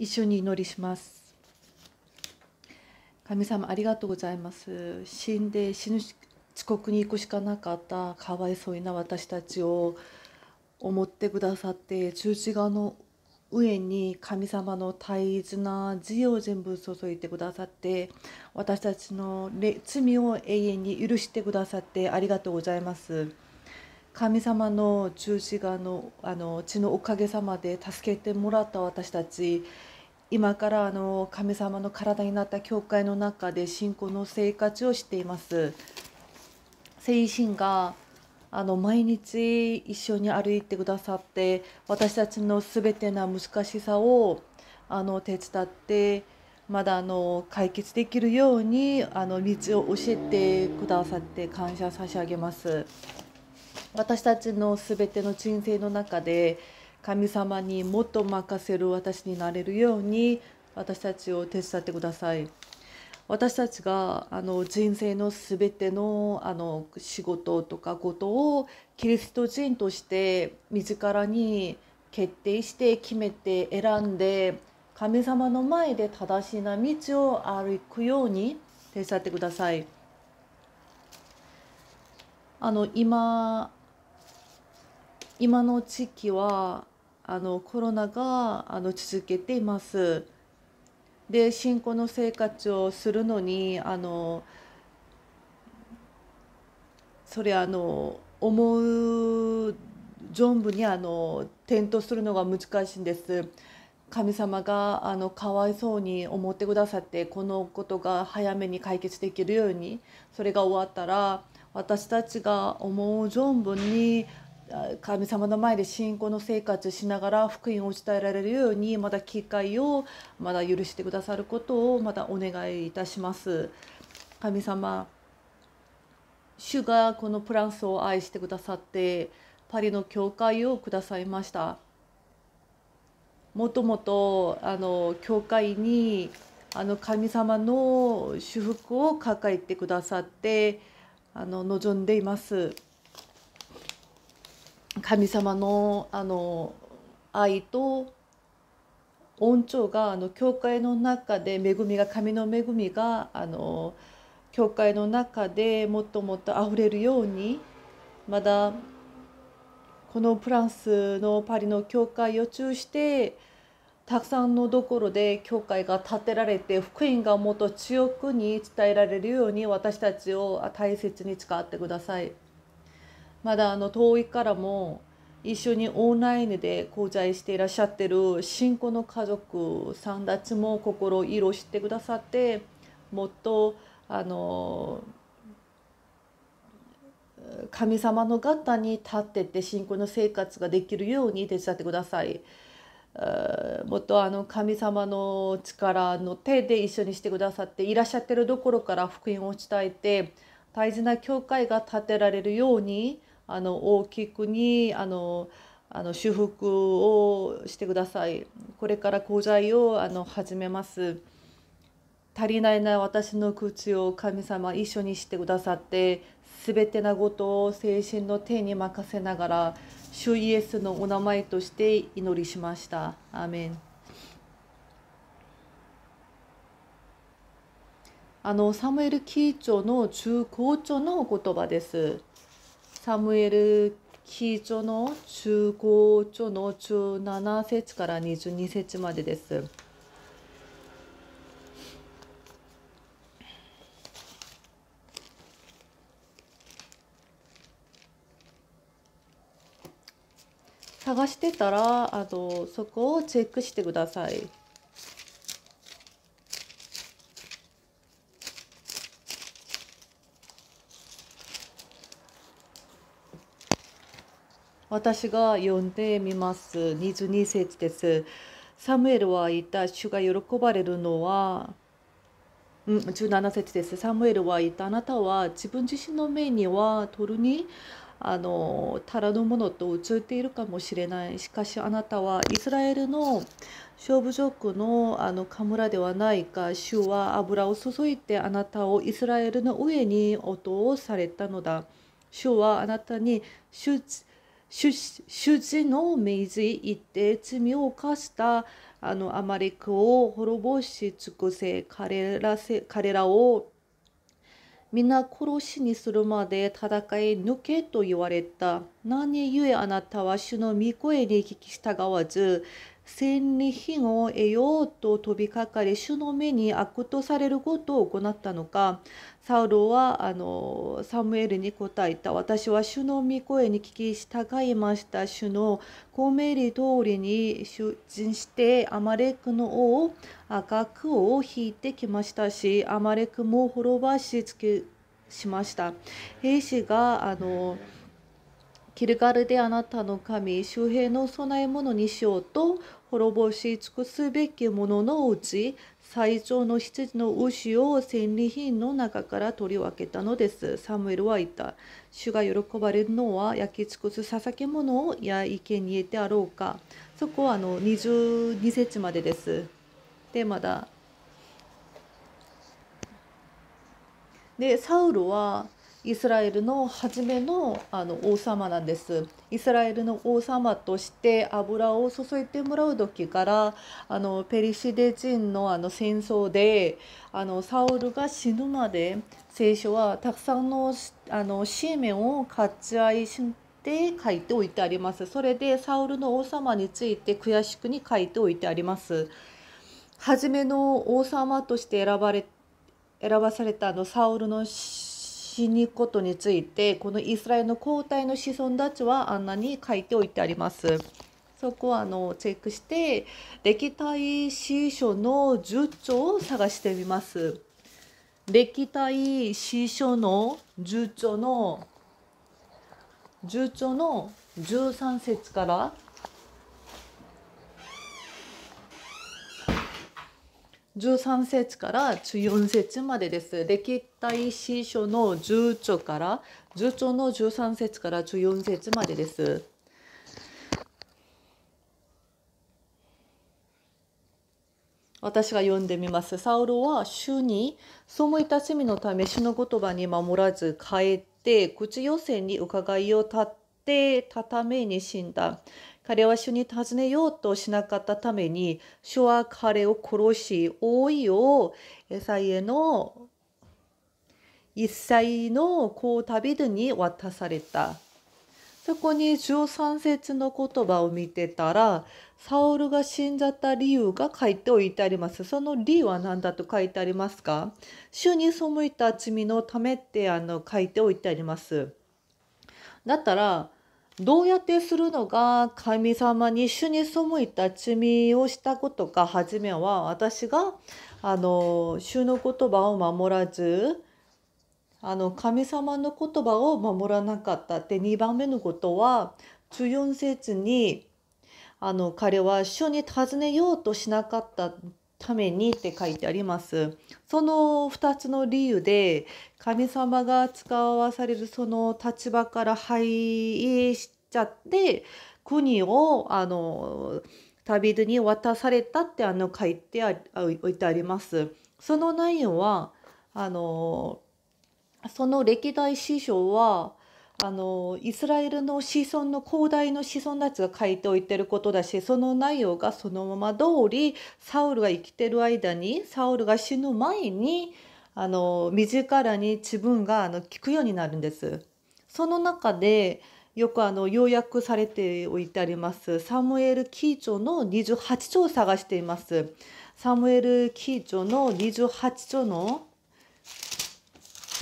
一緒に祈りします神様ありがとうございます死んで死ぬ遅刻に行くしかなかったかわいそうな私たちを思ってくださって十字架の上に神様の大事な自由を全部注いでくださって私たちの罪を永遠に許してくださってありがとうございます。神様の十字架のあの血のおかげさまで助けてもらった私たち今からあの神様の体になった教会の中で信仰の生活をしています。精神があの毎日一緒に歩いてくださって私たちの全ての難しさをあの手伝ってまだあの解決できるようにあの道を教えてくださって感謝差し上げます。私たちの全ての人生の中で神様にもっと任せる私になれるように私たちを手伝ってください。私たちがあの人生の全てのあの仕事とかことをキリスト人として自らに決定して決めて選んで神様の前で正しいな道を歩くように手伝ってください。あの今今の地域はあのコロナがあの続けています。で信仰の生活をするのにあのそれあの思う存分にあの転倒するのが難しいんです。神様があのかわいそうに思ってくださってこのことが早めに解決できるようにそれが終わったら私たちが思う存分に神様の前で信仰の生活しながら福音を伝えられるようにまだ機会をまだ許してくださることをまたお願いいたします。神様主がこのフランスを愛してくださってパリの教会をくださいました。もともとあの教会にあの神様の祝福を抱えてくださってあの望んでいます。神様のあの愛と恩寵があの教会の中で恵みが神の恵みがあの教会の中でもっともっと溢れるようにまだこのフランスのパリの教会を中してたくさんのところで教会が建てられて福音がもっと強くに伝えられるように私たちを大切に使ってください。まだあの遠いからも一緒にオンラインで交際していらっしゃってる新婚の家族さんたちも心を色してくださってもっとあの神様の方に立ってって信仰の生活ができるように手伝ってください。もっとあの神様の力の手で一緒にしてくださっていらっしゃってるところから福音を伝えて大事な教会が建てられるようにあの大きくにあのあの修復をしてくださいこれから講座をあの始めます足りないな私の口を神様一緒にしてくださって全てなことを精神の手に任せながら主イエスのお名前として祈りしましたアーメンあのサムエル・キーチョの中高長の言葉ですサムエル記上の15章の17節から22節までです。探してたらあのそこをチェックしてください。私が読んでみます。22節です。サムエルは言った、主が喜ばれるのは、うん、17節です。サムエルは言った、あなたは自分自身の目には取るに、あの足のものと映っているかもしれないしかしあなたはイスラエルの勝負族のあのカムラではないか主は油を注いであなたをイスラエルの上に落とされたのだ主はあなたに主主主の命じ行って罪を犯したあのアマレクを滅ぼし尽くせ彼らせ彼らを皆殺しにするまで戦い抜けと言われた。何故あなたは主の御声に聞き従わず、千里品を得ようと飛びかかり主の目に悪とされることを行ったのかサウロはあのサムエルに答えた私は主の御声に聞き従いました主の公明理通りに出陣してアマレクの王赤くを引いてきましたしアマレクも滅ばしつけしました兵士があのキルガルであなたの神周辺の供え物にしようと滅ぼし尽くすべきもののうち最長の羊の牛を戦利品の中から取り分けたのです。サムエルは言った。主が喜ばれるのは焼き尽くす捧げ物や生贄であろうか。そこはあの22節までです。で、まだ。で、サウルはイスラエルの初めのあの王様なんですイスラエルの王様として油を注いでもらう時からあのペリシデ人のあの戦争であのサウルが死ぬまで聖書はたくさんのあの使命を割愛して書いておいてありますそれでサウルの王様について悔しくに書いておいてあります初めの王様として選ばれ選ばされたあのサウルのしに行くことについてこのイスラエルの皇太の子孫たちはあんなに書いておいてあります。そこはあのチェックして歴代史書の10兆を探してみます。歴代史書の10兆の10兆の13節から13節から14節までです。歴代史書の10著から、10著の13節から14節までです。私が読んでみます。サウロは主に背いた罪のため主の言葉に守らず変えて、口寄せに伺いを立って畳に死んだ。彼は主に尋ねようとしなかったために、主は彼を殺し、王位をエサイへの一切の子旅人に渡された。そこに13節の言葉を見てたら、サウルが死んじゃった理由が書いておいてあります。その理由は何だと書いてありますか主に背いた罪のためってあの書いておいてあります。だったら、どうやってするのが神様に主に背いた罪をしたことが初めは私があの主の言葉を守らずあの神様の言葉を守らなかったって2番目のことは14節にあの彼は主に尋ねようとしなかったためにって書いてあります。その二つの理由で神様が使わされるその立場から廃位しちゃって国をあの旅人に渡されたってあの書いてあ置いてあります。その内容はあのその歴代師匠はあのイスラエルの子孫の広大の子孫たちが書いておいてることだしその内容がそのまま通りサウルが生きてる間にサウルが死ぬ前にあの身近に自分があの聞くようになるんです。その中でよくあの要約されておいてありますサムエル・キーチョの28章を探しています。サムエル・キーチョの28章の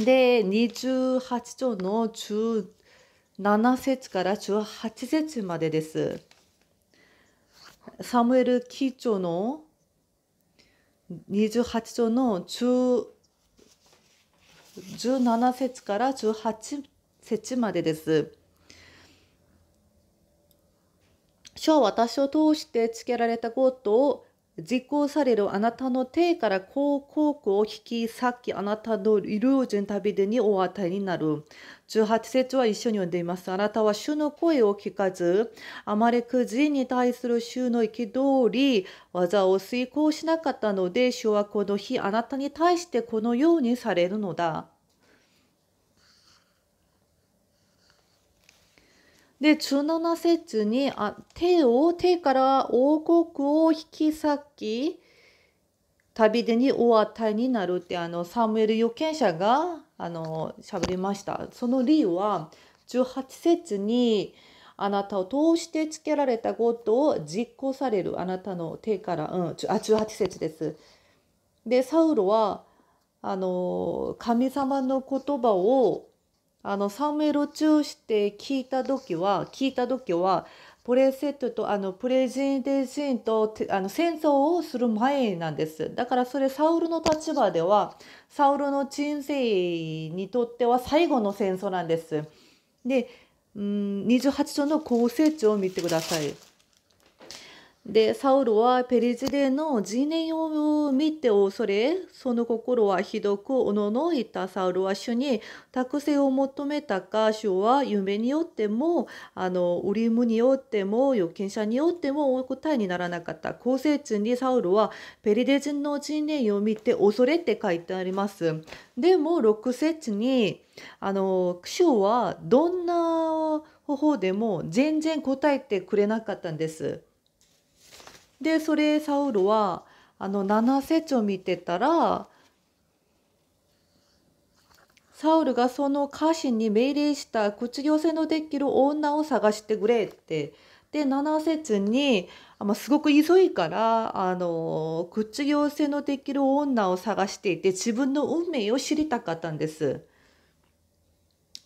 で28章の17節から18節までです。サムエル記長の28章の17節から18節までです。主は私を通してつけられたことを実行されるあなたの手から広告を引きっき、あなたの医療人旅でにお与えになる。18節は一緒に読んでいます。あなたは主の声を聞かず、あまりくじに対する主の憤り、技を遂行しなかったので、主はこの日あなたに対してこのようにされるのだ。で17節にあ手を手から王国を引き裂き旅でにお与えになるってあのサムエル預言者があの喋りましたその理由は18節にあなたを通してつけられたことを実行されるあなたの手から、うん、あ18節です。でサウロはあの神様の言葉をあのサムエル中して聞いた時は聞いた時はプレセットとあのプレジンデシンとあの戦争をする前なんです。だからそれサウルの立場ではサウルの人生にとっては最後の戦争なんです。で、うん、28章の構成長を見てください。でサウルはペリジレの次年を見て恐れその心はひどくおののいたサウルは主に託せを求めたか主は夢によってもあの売りムによっても預金者によってもお答えにならなかった後世中にサウルはペリデ人の次年を見て恐れって書いてありますでも六節にあの主はどんな方法でも全然答えてくれなかったんです。でそれサウロはあの7節を見てたらサウルがその家臣に命令した口寄せのできる女を探してくれって。で七節に、まあ、すごく急いからあの口寄せのできる女を探していて自分の運命を知りたかったんです。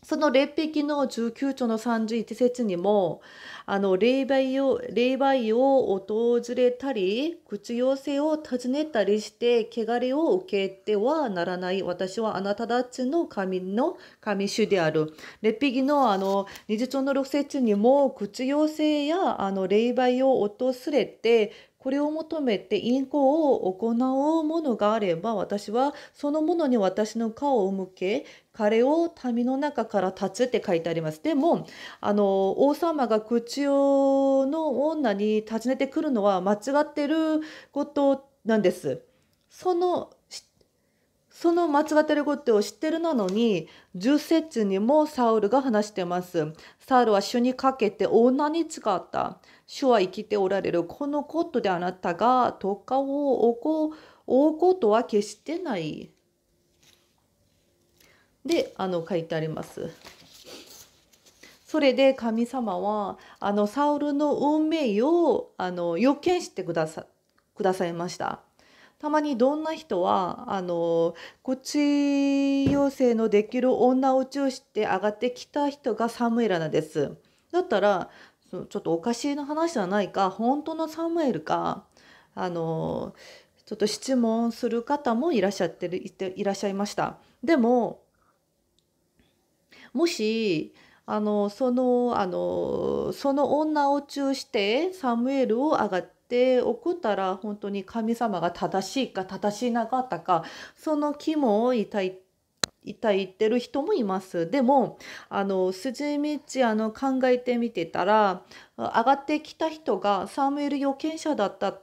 その列壁の19章の31節にも、あの、霊媒を、霊媒を訪れたり、口寄せを訪ねたりして、汚れを受けてはならない。私はあなたたちの神の神主である。列壁のあの、20章の6節にも、口寄せや、あの、霊媒を訪れて、これを求めて因果を行うものがあれば私はそのものに私の顔を向け彼を民の中から立つって書いてあります。でも、あの、王様が口をの女に尋ねてくるのは間違ってることなんです。その、その間違ってることを知ってるなのに、十節にもサウルが話してます。サウルは主にかけて女に誓った。主は生きておられる。このことであなたが特化を置こう、ことは決してない。であの書いてあります。それで神様はあのサウルの運命をあの予見してくださくださいました。たまにどんな人はあのこっち妖精のできる女を中して上がってきた人がサムエルなんです。だったらちょっとおかしいの話じゃないか本当のサムエルかあのちょっと質問する方もいらっしゃってるいらっしゃいました。でももしあのそのあのその女を中してサムエルを上がって送ったら本当に神様が正しいか正しなかったかその肝を痛いいってる人もいます。でもあの筋道あの考えてみてたら上がってきた人がサムエル預言者だった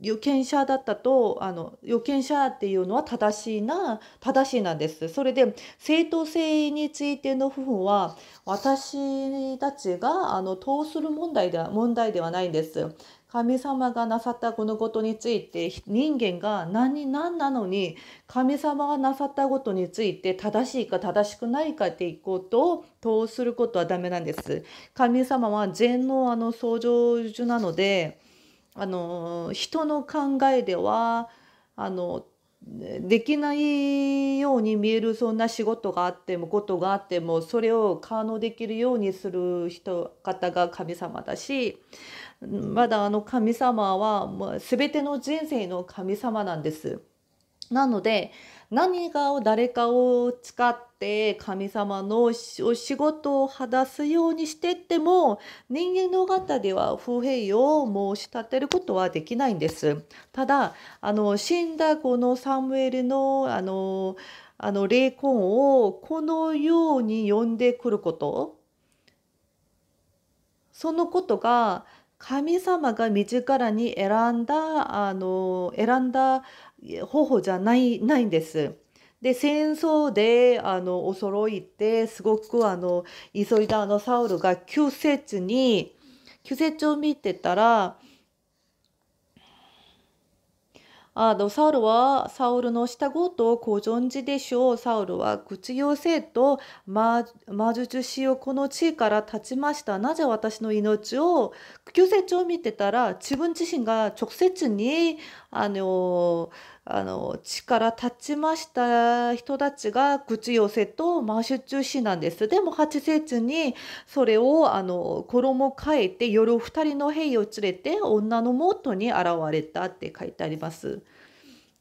有見者だったとあの有見者っていうのは正しいな正しいなんです。それで正当性についての部分は私たちがあの通する問題では問題ではないんです。神様がなさったこのことについて人間が何何なのに神様がなさったことについて正しいか正しくないかっていうことを通することはダメなんです。神様は全のあの創造主なのであの人の考えではあのできないように見えるそんな仕事があってもことがあってもそれを可能できるようにする人方が神様だしまだあの神様はもう全ての人生の神様なんです。なので何がを誰かを使って神様のお仕事を果たすようにしてっても人間の方では不平を申し立てることはできないんです。ただあの死んだこのサムエルのあのあの霊魂をこのように呼んでくることそのことが神様が自らに選んだあの選んだ方法じゃないないんです。で戦争であの恐いてすごくあの急いだあのサウルが旧説に旧説を見てたらあのサウルはサウルの下ごとをご存知でしょう。サウルは屈強性と魔術師をこの地から立ちました。なぜ私の命を救世主を見てたら自分自身が直接にあのあの地から立ちました人たちが口寄せと満州中止なんです。でも8節にそれをあの衣変えて夜2人の兵を連れて女の元に現れたって書いてあります。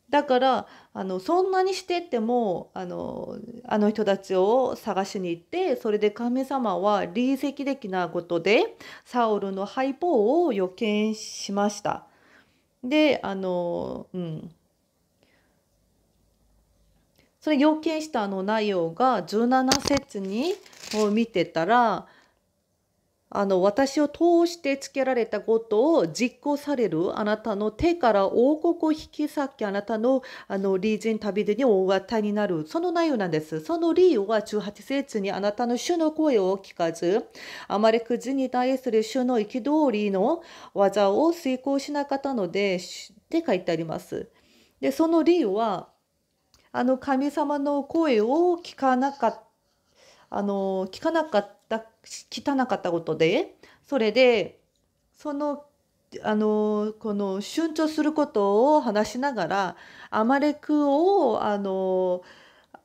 だからあのそんなにしてってもあのあの人たちを探しに行ってそれで神様は隣席的なことでサウルの敗北を予見しました。であの、うん、それ要件下の内容が17節にを見てたらあの私を通してつけられたことを実行されるあなたの手から王国を引き裂きあなたのあのリージン旅でに大型になるその内容なんですその理由は18節にあなたの主の声を聞かずあまりくじに対する主の憤りの技を遂行しなかったのでって書いてありますでその理由はあの神様の声を聞かなかったあの聞かなかった聞かなかったことでそれでそのあのこの春調することを話しながらアマレクをあの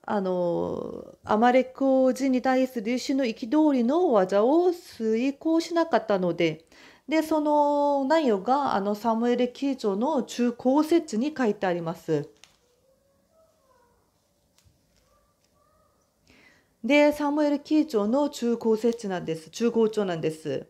あのアマレク人に対する主の憤りの技を遂行しなかったのででその内容があのサムエル記上の中高説に書いてあります。で、サムエル・キー長の中高設置なんです。中高長なんです。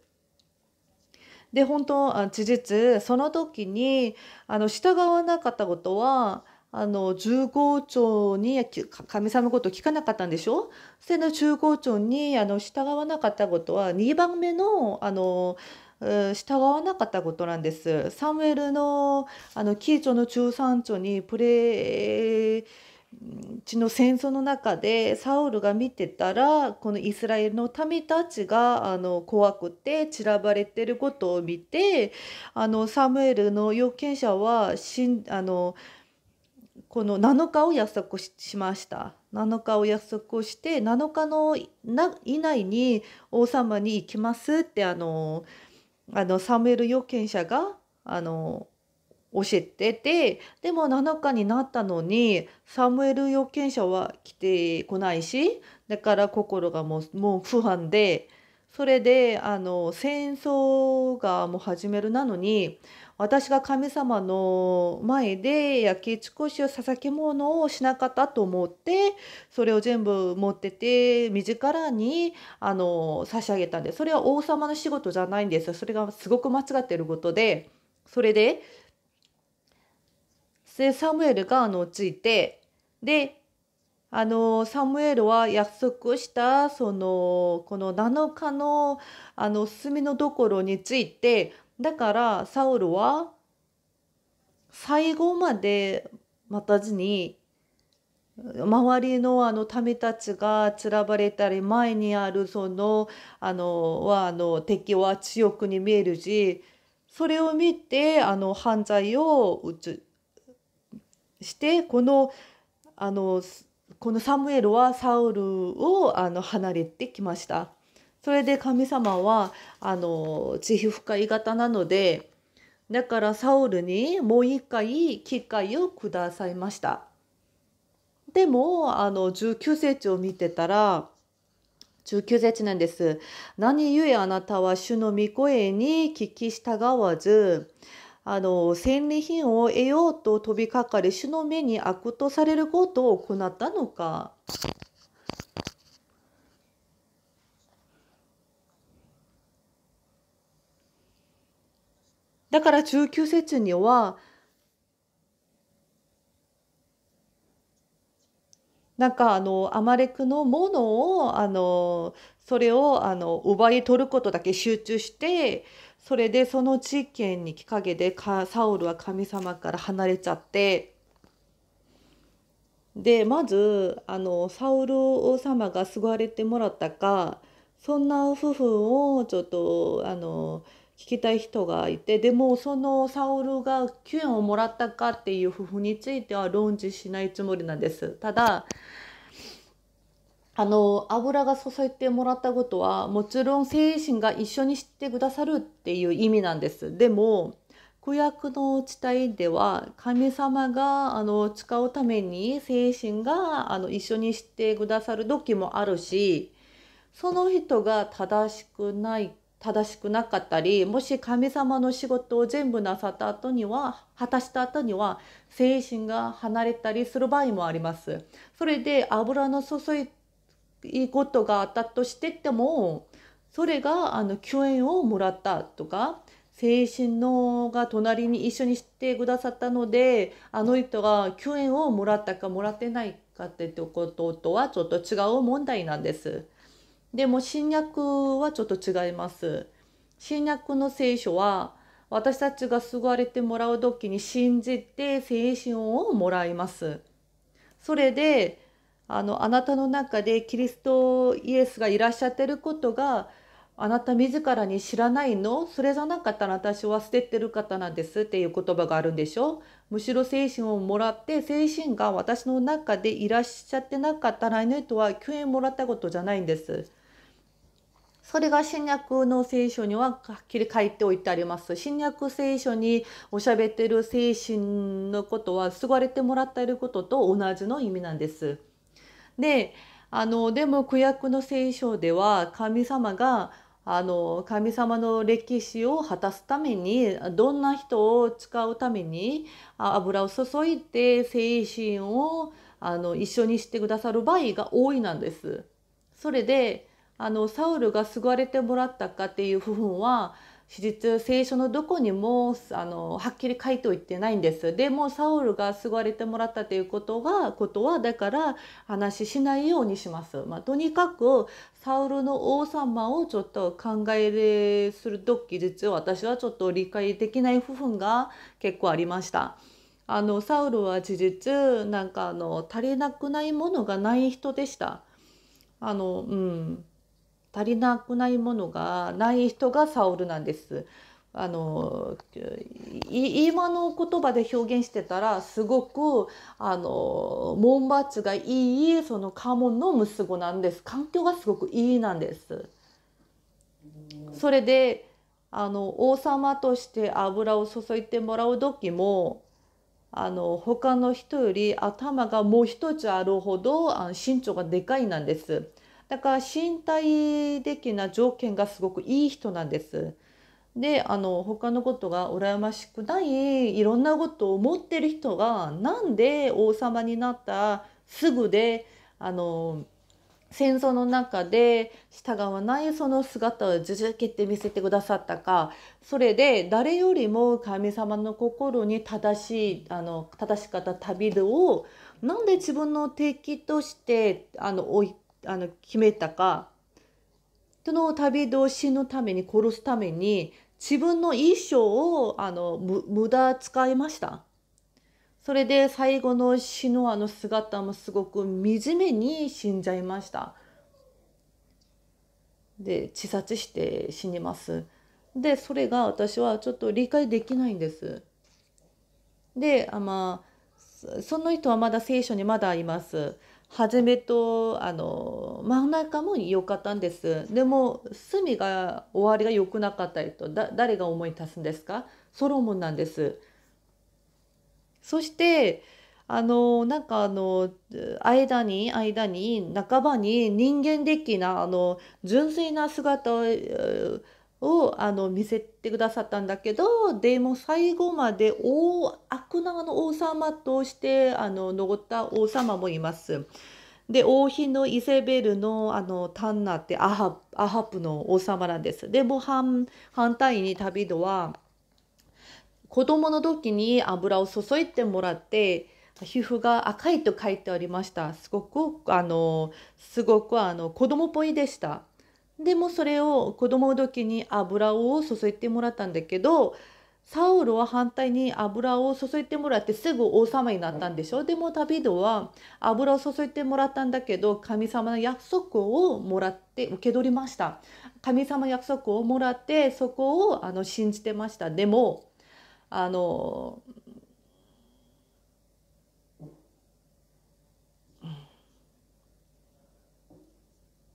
で、本当、事実、その時に、あの、従わなかったことは、あの、中高条に、神様こと聞かなかったんでしょその中高条に、あの、従わなかったことは、2番目の、あの、従わなかったことなんです。サムエルの、あの、キーチの中三町に、プレイ、ちの戦争の中でサウルが見てたらこのイスラエルの民たちがあの怖くて散らばれてることを見てあのサムエルの預言者はしんあのこの7日を約束しました7日を約束して7日の以内に王様に行きますってあのあのサムエル預言者があの教えててでも7日になったのにサムエル預言者は来てこないしだから心がもうもう不安でそれであの戦争がもう始めるなのに私が神様の前で焼き尽くしを捧げ物をしなかったと思ってそれを全部持ってて身近らにあの差し上げたんでそれは王様の仕事じゃないんですそれがすごく間違ってることでそれででサムエルがついてであのサムエルは約束したそのこの7日のあの墨のところについてだからサウルは最後まで待たずに周りのあの民たちが散らばれたり前にあるそのあのはあの敵は強くに見えるしそれを見てあの犯罪を打つしてこのあのこのサムエルはサウルをあの離れてきました。それで神様はあの慈悲深い方なのでだからサウルにもう一回機会をくださいました。でもあの19節を見てたら19節なんです。何故あなたは主の御声に聞き従わずあの戦利品を得ようと飛びかかり主の目に悪とされることを行ったのか。だから中級説にはなんかあのアマレクのものをあのそれをあの奪い取ることだけ集中してそれでその事件にきかげでサウルは神様から離れちゃってでまずあのサウル王様が救われてもらったかそんな夫婦をちょっとあの聞きたい人がいてでもそのサウルが救援をもらったかっていう夫婦については論じしないつもりなんです。ただあの油が注いでもらったことはもちろん精神が一緒にしてくださるっていう意味なんです。でも苦役の地帯では神様があの使うために精神があの一緒にしてくださる時もあるしその人が正しくない正しくなかったりもし神様の仕事を全部なさった後には果たした後には精神が離れたりする場合もあります。それで油の注いいいことがあったとしてってもそれがあの救援をもらったとか精神のが隣に一緒にしてくださったのであの人が救援をもらったかもらってないかってこととはちょっと違う問題なんです。でも新約はちょっと違います。新約の聖書は私たちが救われてもらう時に信じて精神をもらいます。それであのあなたの中でキリストイエスがいらっしゃってることがあなた自らに知らないのそれじゃなかったら私は捨ててる方なんですっていう言葉があるんでしょむしろ精神をもらって精神が私の中でいらっしゃってなかったら犬とは救援もらったことじゃないんです。それが新約の聖書にははっきり書いておいてあります。新約聖書におしゃべってる精神のことは救われてもらっていることと同じの意味なんです。であのでも「区約の聖書」では神様があの神様の歴史を果たすためにどんな人を使うために油を注いで精神をあの一緒にしてくださる場合が多いなんです。それであのサウルが救われてもらったかっていう部分は史実聖書のどこにもあのはっきり書いておいてないんです。でもサウルが救われてもらったということがことはだから話しないようにします。まあ、とにかくサウルの王様をちょっと考えする時実は私はちょっと理解できない部分が結構ありました。あのサウルは事実なんかあの足りなくないものがない人でした。あのうん足りなくないものがない人がサオルなんです。あの今の言葉で表現してたらすごくあの門罰がいいその家紋の息子なんです環境がすごくいいなんです。それであの王様として油を注いでもらう時もあの他の人より頭がもう一つあるほどあの身長がでかいなんです。だから身体的な条件がすごくいい人なんです。であの他のことが羨ましくないいろんなことを持ってる人がなんで王様になったすぐであの戦争の中で従わないその姿を続けて見せてくださったかそれで誰よりも神様の心に正しいあの正しかった旅路をなんで自分の敵としてあの置いあの決めたかその旅同士のために殺すために自分の衣装をあの無駄使いました。それで最後の死のあの姿もすごく惨めに死んじゃいました。で自殺して死にます。でそれが私はちょっと理解できないんです。であまあその人はまだ聖書にまだいます。初めとあの真ん中も良かったんですでも隅が終わりが良くなかったりと誰が思い出すんですかソロモンなんですそしてあのなんかあの間に間に半ばに人間的なあの純粋な姿ををあの見せてくださったんだけどでも最後まで大悪名の王様としてあの残った王様もいます。で王妃のイセベルのあのタンナってアハアハプの王様なんです。でも反反対に旅人は子供の時に油を注いでもらって皮膚が赤いと書いてありました。すごくあのすごくあの子供っぽいでした。でもそれを子供時に油を注いでもらったんだけどサウルは反対に油を注いでもらってすぐ王様になったんでしょでも旅人は油を注いでもらったんだけど神様の約束をもらって受け取りました神様の約束をもらってそこをあの信じてましたでもあの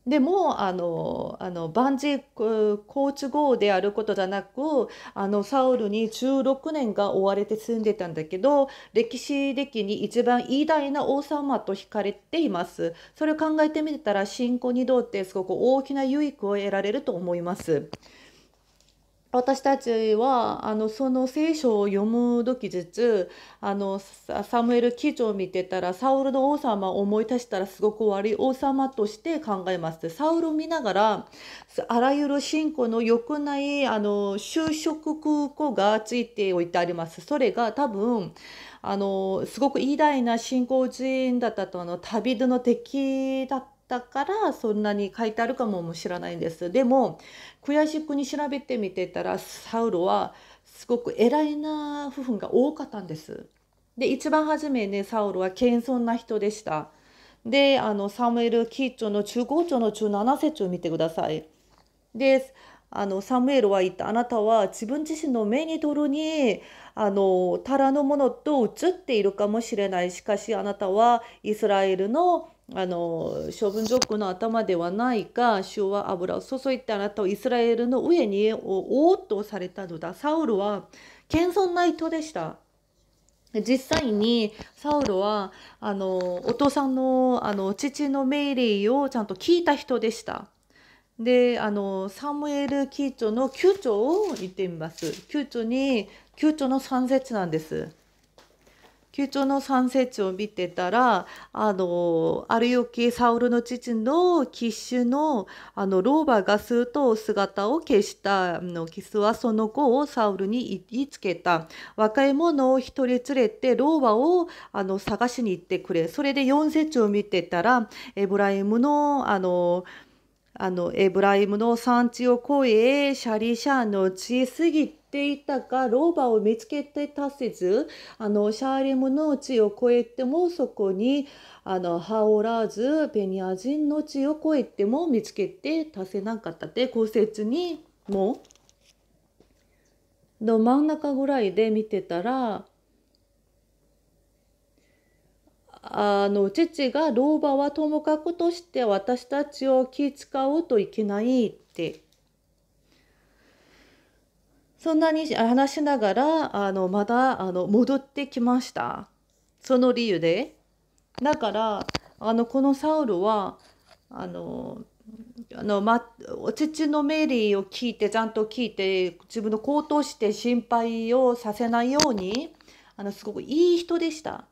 でもあのあのバンジーコーチ号であることじゃなくあのサウルに16年が追われて住んでたんだけど歴史的に一番偉大な王様と惹かれていますそれを考えてみたら信仰にとってすごく大きな有益を得られると思います。私たちはあのその聖書を読む時ずつあのサムエル記事を見てたらサウルの王様を思い出したらすごく悪い王様として考えます。サウルを見ながらあらゆる信仰の良くないあの就職空港がついておいてあります。それが多分あのすごく偉大な信仰人だったとあの旅ビの敵だっただからそんなに書いてあるかも知らないんです。でも悔しくに調べてみてたらサウロはすごく偉いな夫婦が多かったんです。で一番初めねサウロは謙遜な人でした。であのサムエルキーチョの中5章の中7節を見てください。であのサムエルは言ったあなたは自分自身の目にるにあのタラのものと映っているかもしれないしかしあなたはイスラエルのあの処分族の頭ではないか主は油を注いであなたをイスラエルの上におとされたのだサウルは謙遜な人でした実際にサウルはあのお父さんのあの父の命令をちゃんと聞いた人でしたであのサムエル・キーチョの9章を言ってみます9章に9章の3節なんです宮朝の산세を見てたら、あの、ある時、サウルの父のキッシュの、あの、老婆がすると姿を消した、あの、キスはその子をサウルに言いつけた。若い者を一人連れて、老婆を、あの、探しに行ってくれ。それで4節を見てたら、エブライムの、あの、あのエブライムの産地を越えシャリシャの地す過ぎていたが老婆を見つけて達せずあのシャーリムの地を越えてもそこにあの羽織らずペニア人の地を越えても見つけて達せなかったって骨折にもの真ん中ぐらいで見てたらあの父が老婆はともかくとして私たちを気遣うといけないってそんなに話しながらあのまだ、あの戻ってきましたその理由でだからあのこのサウルはあのあの、ま、父のメリーを聞いてちゃんと聞いて自分の行動して心配をさせないようにあのすごくいい人でした。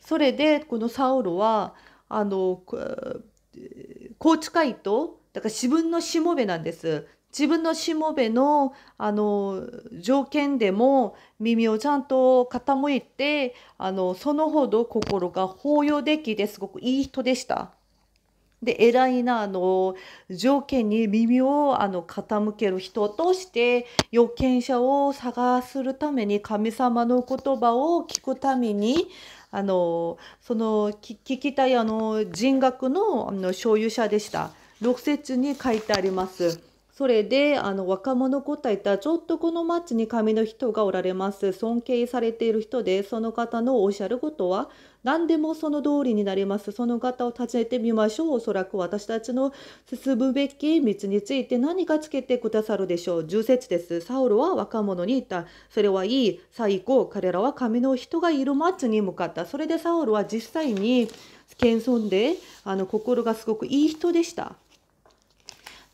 それでこのサウルはあの宏池会とだから自分のしもべなんです。自分のしもべのあの条件でも耳をちゃんと傾いてあのそのほど心が包容できてすごくいい人でした。で偉いなあの条件に耳をあの傾ける人として預見者を探するために神様の言葉を聞くためにあのその聞きたいあの人格のあの所有者でした。6節に書いてあります。それであの若者答えたちょっとこの町に神の人がおられます尊敬されている人でその方のおっしゃることは何でもその通りになりますその方を訪ねてみましょうおそらく私たちの進むべき道について何かつけてくださるでしょう10節ですサウルは若者に言ったそれはいい最高彼らは神の人がいる町に向かったそれでサウルは実際に謙遜であの心がすごくいい人でした。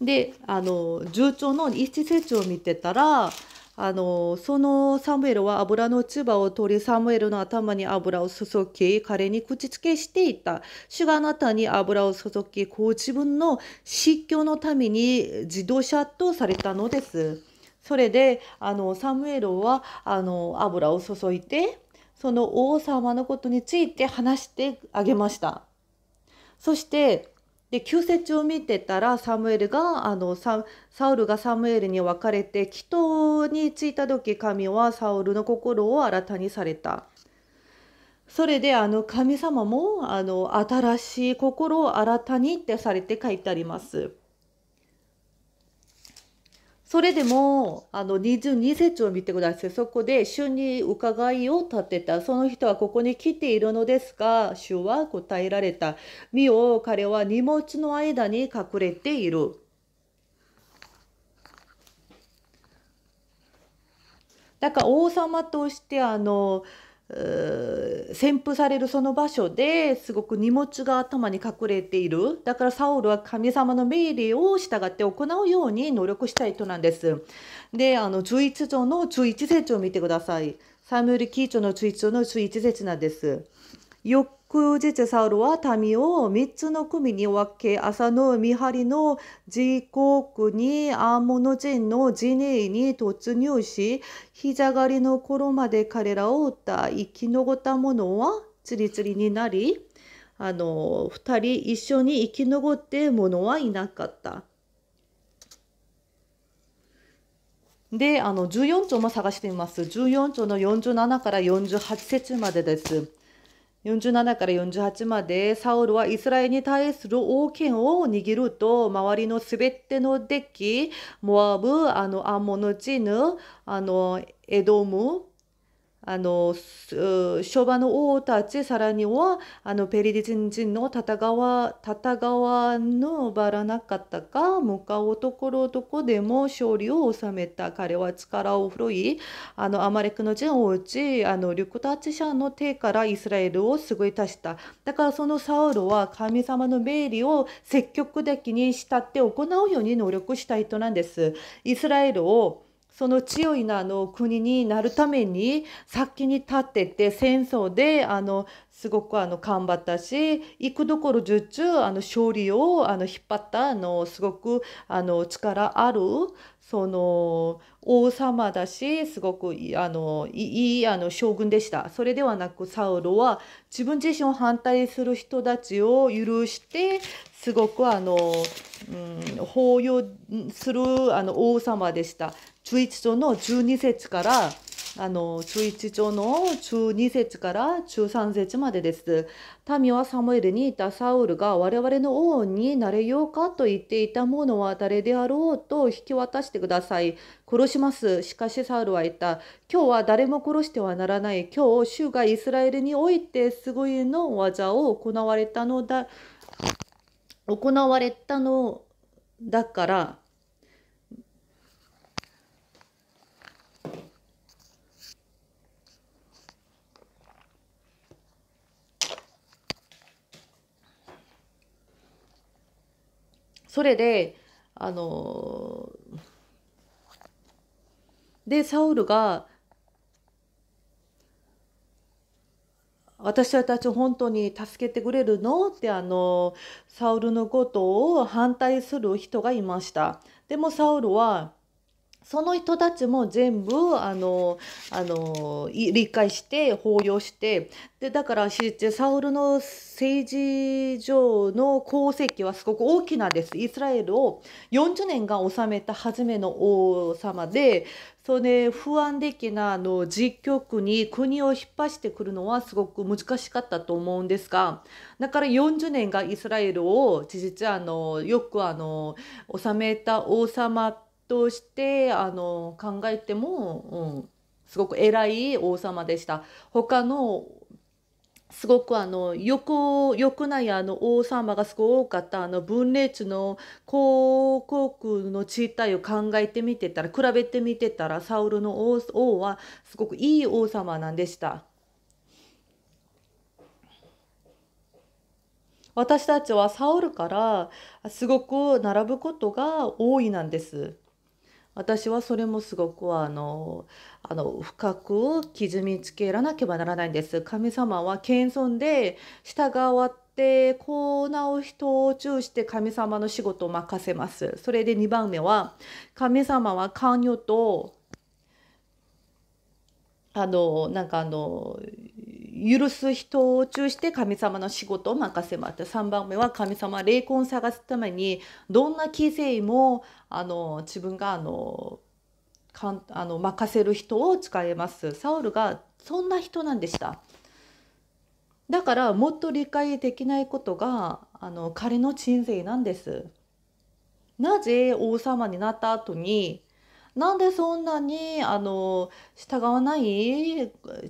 であの重長の一長を見てたらあのそのサムエルは油の唾を取りサムエルの頭に油を注ぎ彼に口つけしていた主があなたに油を注ぎご自分の失教のために自動車とされたのですそれであのサムエルはあの油を注いでその王様のことについて話してあげましたそしてで旧説を見てたらサムエルがあのサウルがサムエルに別れて祈祷に着いた時神はサウルの心を新たにされた。それであの神様もあの新しい心を新たにってされて書いてあります。それでも、あの、22節を見てください。そこで、主に伺いを立てた。その人はここに来ているのですが、主は答えられた。見よ、彼は荷物の間に隠れている。だから王様としてあの潜伏されるその場所ですごく荷物が頭に隠れているだからサウルは神様の命令を従って行うように努力したい人なんです。であの11条の11節を見てください。サムエル記ーの11条の11節なんです。よ空日ルは民を三つの組に分け、朝の見張りの時刻にアーモノ人の陣営に突入し、膝狩がりの頃まで彼らを撃った生き残った者はつりつりになり、あの、二人一緒に生き残って者はいなかった。で、あの、14丁も探してみます。14丁の47から48節までです。47から48までサウルはイスラエルに対する王権を握ると周りのすべてのデッキ、モアブあのアモノチヌあのエドムあの昭和の王たちさらにはあのペリリ人人の戦わ戦わぬばらなかったが向かうところどこでも勝利を収めた彼は力を振るいあのアマレクの陣を打ちあのリクタチ社の手からイスラエルを救い出しただからそのサウルは神様の命令を積極的に慕って行うように努力した人なんですイスラエルをその強いなあの国になるために先に立ってて戦争であのすごくあの頑張ったし幾どころ十中あの勝利をあの引っ張ったあのすごくあの力あるその王様だしすごくあのいいあの将軍でしたそれではなくサウロは自分自身を反対する人たちを許してすごくあの、うん、包容するあの王様でした11章の12節からあの11章の12節から13節までです。民はサムエルにいたサウルが我々の王になれようかと言っていた者は誰であろうと引き渡してください。殺します。しかしサウルは言った。今日は誰も殺してはならない。今日、主がイスラエルにおいてすごいの技を行われたのだ。行われたのだからそれであのでサウルが私たち本当に助けてくれるのってあのサウルのことを反対する人がいました。でもサウルはその人たちも全部あのあの理解して包容してでだからサウルの政治上の功績はすごく大きなです。イスラエルを40年が治めた初めの王様でそれ不安的なあの実局に国を引っ張してくるのはすごく難しかったと思うんですがだから40年がイスラエルを事実あのよくあの治めた王様としてあの考えても、うん、すごく偉い王様でした。他のすごくあのよくなあの王様がすごく多かったあの分裂の広告の地帯を考えてみてたら比べてみてたらサウルの王王はすごくいい王様なんでした。私たちはサウルからすごく並ぶことが多いなんです。私はそれもすごくあのあの深く傷みつけらなければならないんです。神様は謙遜で従わってこうなお人を注意して神様の仕事を任せます。それで2番目は神様は官僚とあのなんかあの許す人を中して神様の仕事を任せます3番目は神様霊魂を探すためにどんな奇跡もあの自分があのかんあの任せる人を使えますサウルがそんな人なんでしただからもっと理解できないことがあの彼の人生なんですなぜ王様になった後になんでそんなにあの従わない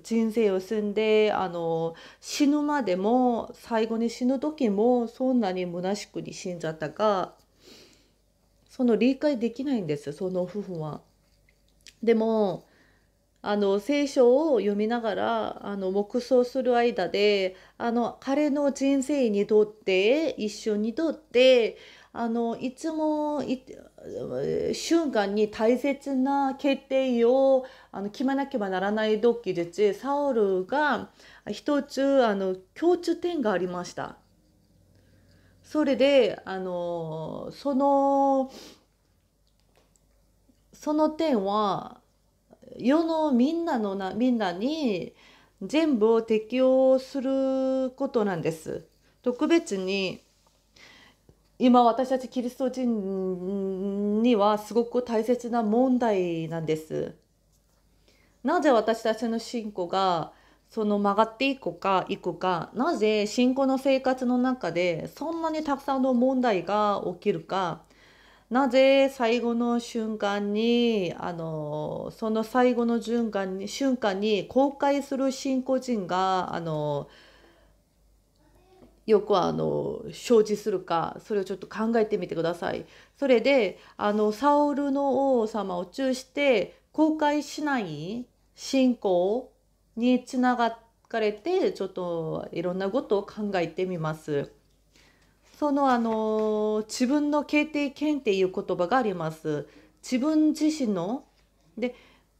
人生を住んであの死ぬまでも最後に死ぬ時もそんなに虚しくに死んじゃったかその理解できないんですその夫婦は。でもあの聖書を読みながらあの黙想する間であの彼の人生にとって一緒にとってあのいつもい瞬間に大切な決定をあの決めなければならない時ですサウルが一つあの共通点がありました。それであのそのその点は世のみんなのなみんなに全部を適用することなんです。特別に今私たちキリスト人にはすごく大切な問題なんです。なぜ私たちの信仰がその曲がっていくかいくかなぜ信仰の生活の中でそんなにたくさんの問題が起きるかなぜ最後の瞬間にあのその最後の瞬間に瞬間に後悔する信仰人があのよくあの生じするかそれをちょっと考えてみてください。それであのサウルの王様を中して公開しない信仰につながかれてちょっといろんなことを考えてみます。そのあの自分の経験っていう言葉があります。自分自身ので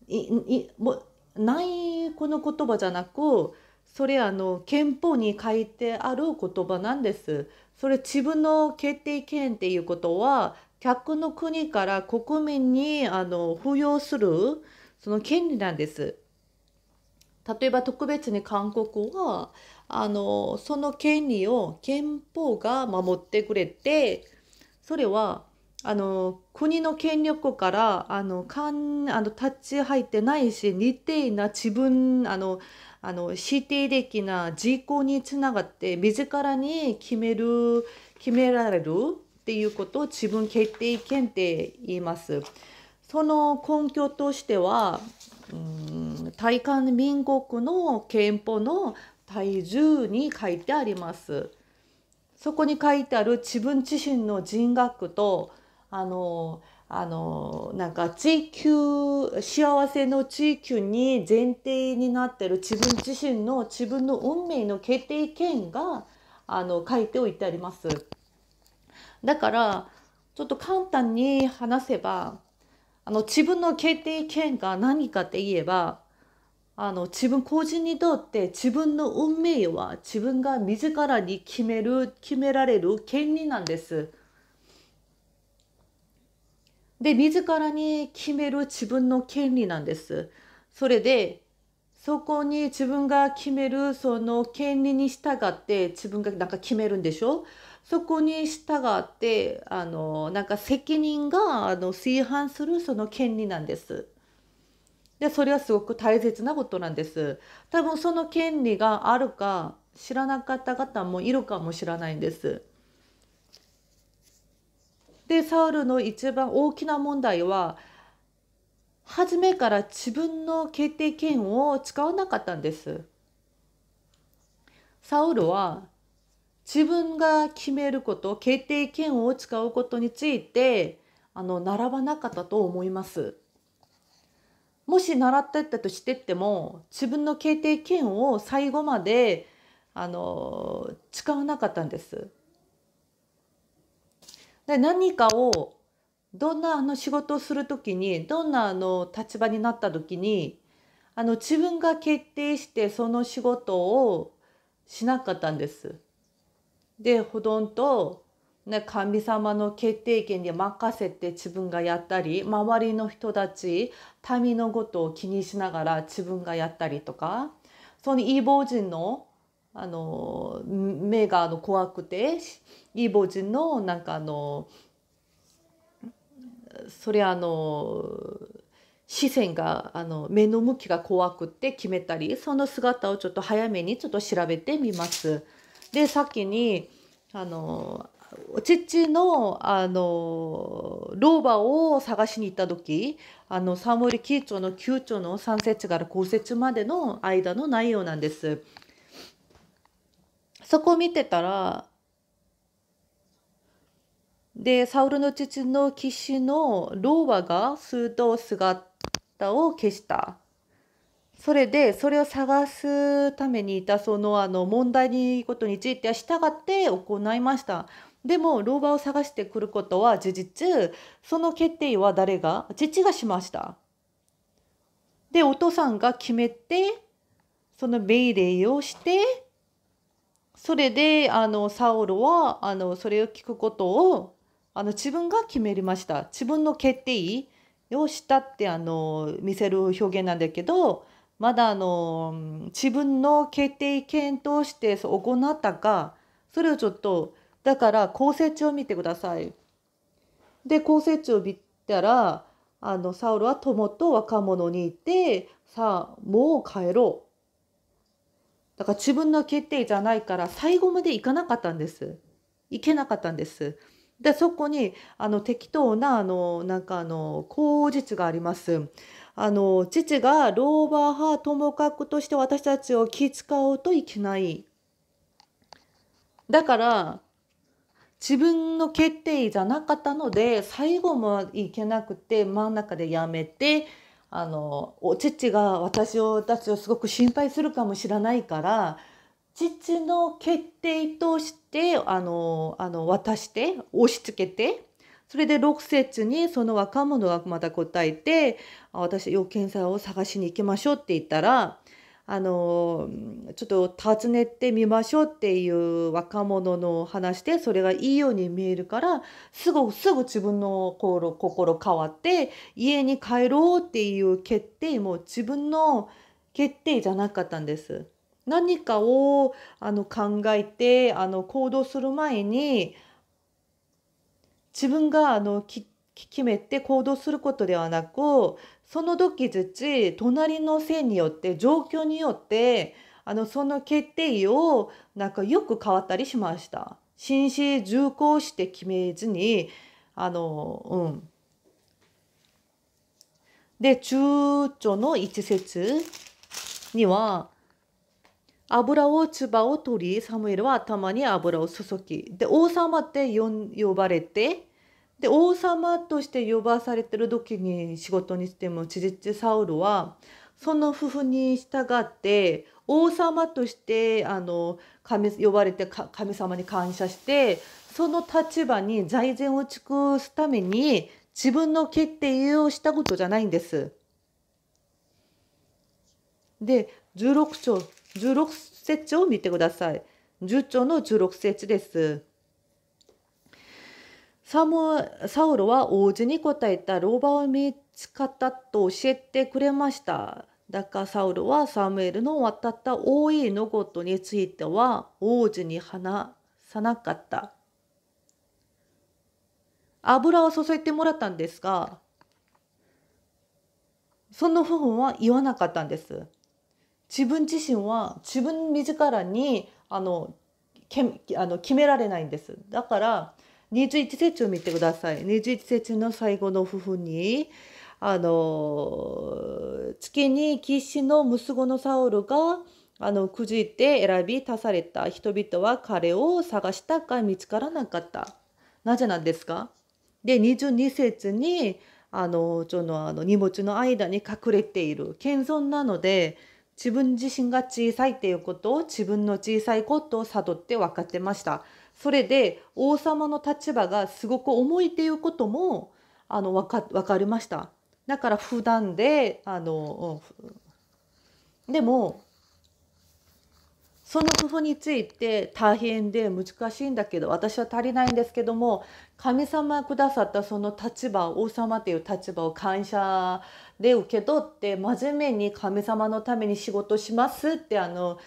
いいもないこの言葉じゃなくそれあの憲法に書いてある言葉なんです。それ自分の決定権っていうことは客の国から国民にあの扶養するその権利なんです。例えば特別に韓国はあのその権利を憲法が守ってくれてそれはあの国の権力からあのかんあの立ち入ってないし似ていな自分あのあの指定的な事項につながって自らに決める決められるっていうことを自分決定権って言います。その根拠としては、うん、大韓民国の憲法の体重に書いてあります。そこに書いてある自分自身の人格とあのあのなんか追求幸せの追求に前提になってる自分自身の自分の運命の決定権があの書いておいてあります。だからちょっと簡単に話せばあの自分の決定権が何かって言えばあの自分個人にとって自分の運命は自分が自らに決める決められる権利なんです。で自らに決める自分の権利なんです。それでそこに自分が決めるその権利に従って自分がなんか決めるんでしょそこに従ってあのなんか責任があの炊飯するその権利なんです。でそれはすごく大切なことなんです。多分その権利があるか知らなかった方もいるかもしれないんです。でサウルの一番大きな問題は初めから自分の決定権を使わなかったんです。サウルは自分が決めること決定権を使うことについてあの習わなかったと思います。もし習ってたとしてても自分の決定権を最後まであの使わなかったんです。で何かをどんなあの仕事をする時にどんなあの立場になった時にあの自分が決定してその仕事をしなかったんです。でほとんど、ね、神様の決定権で任せて自分がやったり周りの人たち民のことを気にしながら自分がやったりとかその異邦人のあの目があの怖くてイボジのなんかあのそれあの視線があの目の向きが怖くて決めたりその姿をちょっと早めにちょっと調べてみます。で先にあの父のあの老婆を探しに行った時あのサモリキー町の9町の3節から5節までの間の内容なんです。そこ見てたらでサウルの父の騎士の老婆がが数度姿を消したそれでそれを探すためにいたそのあの問題にことについては従って行いましたでも老婆を探してくることは事実その決定は誰が父がしましたでお父さんが決めてその命令をしてそれであのサオロはあのそれを聞くことをあの自分が決めました自分の決定をしたってあの見せる表現なんだけどまだあの自分の決定権として行ったかそれをちょっとだから成値を見てください。で成値を見たらあのサウルは友と若者にいてさあもう帰ろうだから自分の決定じゃないから最後まで行かなかったんです。行けなかったんです。でそこにあの適当なあのなんかあの口実があります。あの父がローバー派ともかくとして私たちを気遣うといけない。だから自分の決定じゃなかったので最後もいけなくて真ん中でやめてあのお父が私をたちをすごく心配するかもしれないから父の決定としてあのあの渡して押し付けてそれで6節にその若者がまた答えて私要検査を探しに行きましょうって言ったらあのちょっと訪ねてみましょうっていう若者の話でそれがいいように見えるからすぐすぐ自分の心心変わって家に帰ろうっていう決定も自分の決定じゃなかったんです。何かをあの考えてあの行動する前に自分があの決めて行動することではなくその時ずち隣の線によって状況によってあのその決定をなんかよく変わったりしました。紳士重厚して決めずにあのうん。で中朝の一節には油を唾を取りサムエルは頭に油を注ぎで王様って呼ばれてで王様として呼ばされてる時に仕事にしてもチリッチ・サウルはその夫婦に従って王様としてあの神呼ばれて神様に感謝してその立場に財前を尽くすために自分の決定をしたことじゃないんです。で16章16節を見てください。10章の16節です。サウルは王子に答えた老婆を見つかったと教えてくれました。だからサウルはサムエルの渡った王位のことについては王子に話さなかった。油を注いでもらったんですが、その部分は言わなかったんです。自分自身は自分自らにあのけあの決められないんです。だから21節を見てください。21節の最後の夫婦に、あの、月に士の息子のサウルが、あの、くじいて選び足された人々は彼を探したか見つからなかった。なぜなんですかで、22節に、あの、その、あの、荷物の間に隠れている。謙遜なので、自分自身が小さいっていうことを自分の小さいことを悟って分かってました。それで王様の立場がすごく重いっていうこともあの分か分かりました。だから普段であのでもその工夫について大変で難しいんだけど私は足りないんですけども神様くださったその立場王様という立場を感謝で受け取って真面目に神様のために仕事しますってあの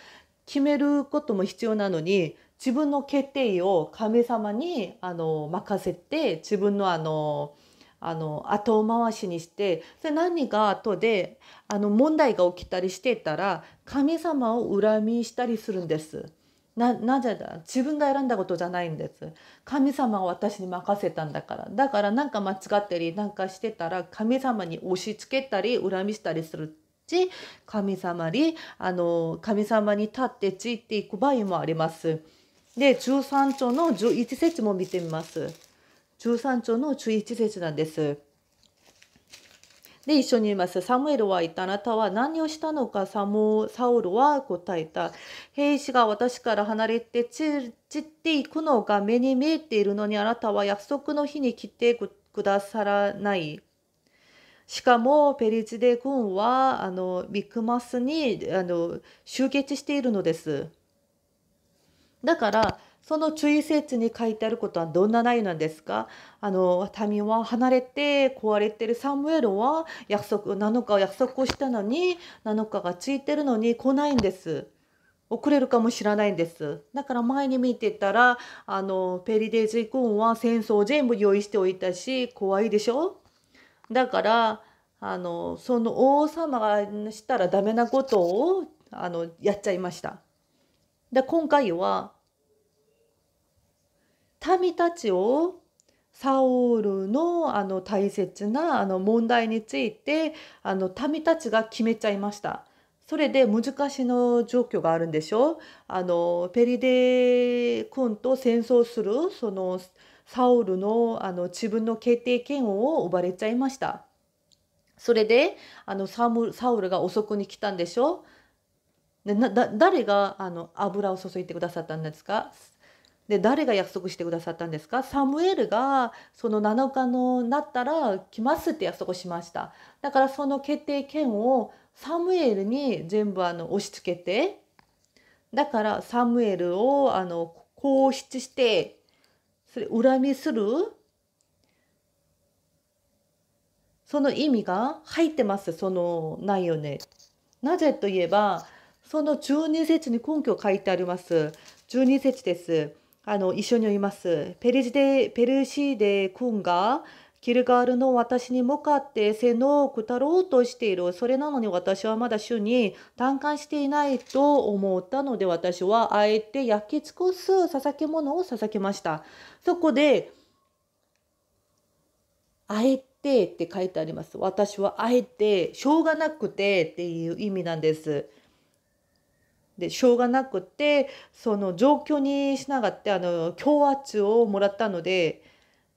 決めることも必要なのに自分の決定を神様にあの任せて自分のあのあの後回しにしてそれ何が後であの問題が起きたりしてたら神様を恨みしたりするんです。ななぜだ自分が選んだことじゃないんです。神様を私に任せたんだから。だからなんか間違ったりなんかしてたら神様に押し付けたり恨みしたりするし神様にあの神様に立ってついていく場合もあります。で13章の11節も見てみます。13章の11節なんです。で、一緒に言います。サムエルは言った。あなたは何をしたのかサム、サウルは答えた。兵士が私から離れて散っていくのが目に見えているのに、あなたは約束の日に来てくださらない。しかも、ペリジデ軍は、あの、ビッグマスに、あの、集結しているのです。だからその注意説に書いてあることはどんな内容なんですかあの民は離れて壊れてるサムエルは約束7日を約束をしたのに7日がついてるのに来ないんです。遅れるかもしれないんです。だから前に見てたらあのペリデイズイ君は戦争を全部用意しておいたし怖いでしょだからあのその王様がしたらダメなことをあのやっちゃいました。で、今回は、民たちをサウルのあの大切なあの問題についてあの民たちが決めちゃいました。それで難しいの状況があるんでしょあのペリデ君と戦争するそのサウルのあの自分の決定権を奪われちゃいました。それであのサウルが遅くに来たんでしょでなだ誰があの油を注いでくださったんですかで誰が約束してくださったんですかサムエルがその7日のなったら来ますって約束しましただからその決定権をサムエルに全部あの押し付けてだからサムエルをあの皇室してそれ恨みするその意味が入ってますその内容ねなぜといえばその十二節に根拠書いてあります。十二節です。あの、一緒に読みます。ペルシデ、ペルシデ君が、キルガールの私に向かって背の下ろうとしている。それなのに私はまだ主に短観していないと思ったので私はあえて焼き尽くす捧げ物を捧げました。そこで、あえてって書いてあります。私はあえてしょうがなくてっていう意味なんです。でしょうがなくてその状況にしながってあの強圧をもらったので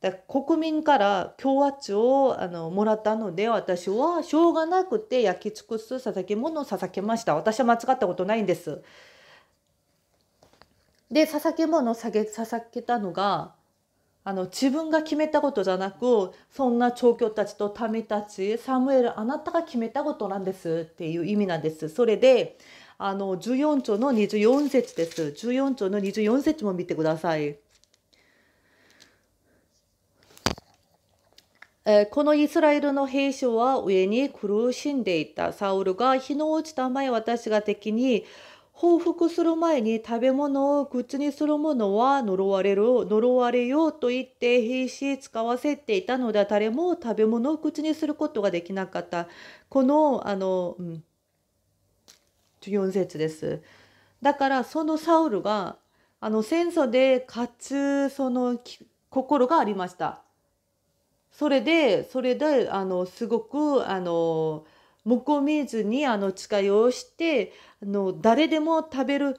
だ国民から強圧をあのもらったので私はしょうがなくて焼き尽くす捧げ物を捧げました私は間違ったことないんです。で捧げ物を捧げたのがあの自分が決めたことじゃなくそんな長教たちと民たちサムエルあなたが決めたことなんですっていう意味なんです。それであの14章の24節です。14章の24節も見てください。このイスラエルの兵士は上に苦しんでいた。サウルが日の落ちた前私が敵に報復する前に食べ物を口にするものは呪われる、呪われようと言って兵士使わせていたので誰も食べ物を口にすることができなかった。この、あの、うん、4節です。だからそのサウルがあの戦争で勝つその心がありました。それでそれであのすごくあの向こう見ずにあの誓いをしてあの誰でも食べる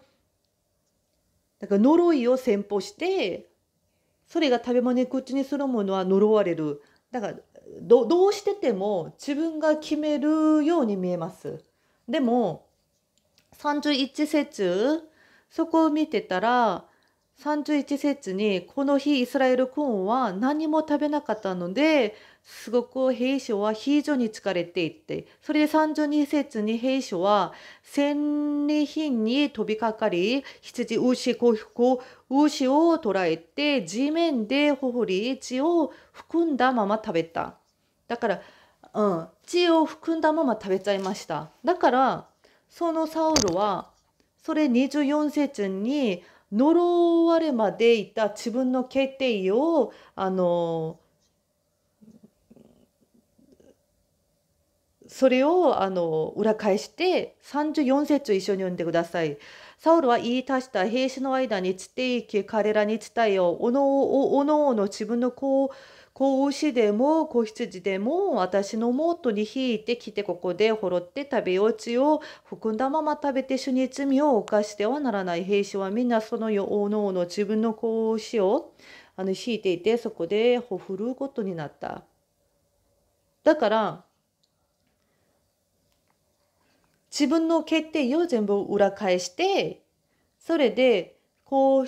だから呪いを先行してそれが食べ物に口にするものは呪われるだからどうしてても自分が決めるように見えます。でも31節、そこを見てたら、31節に、この日イスラエル君は何も食べなかったので、すごく兵士は非常に疲れていて、それで32節に兵士は戦利品に飛びかかり、羊、牛、子牛を捕らえて、地面でほほり、血を含んだまま食べた。だから、うん、血を含んだまま食べちゃいました。だから、そのサウルはそれ24節に呪われまでいた自分の決定をあのそれをあの裏返して34節一緒に読んでください。サウルは言い足した兵士の間に散っていき彼らに伝えよ。おのおのおの自分のう。子牛でも子羊でも私のもとに引いてきてここで滅って食べ落ちを含んだまま食べて主に罪を犯してはならない兵士はみんなその世のの自分の子牛をあの引いていてそこでほふるうことになった。だから自分の決定を全部裏返してそれでこう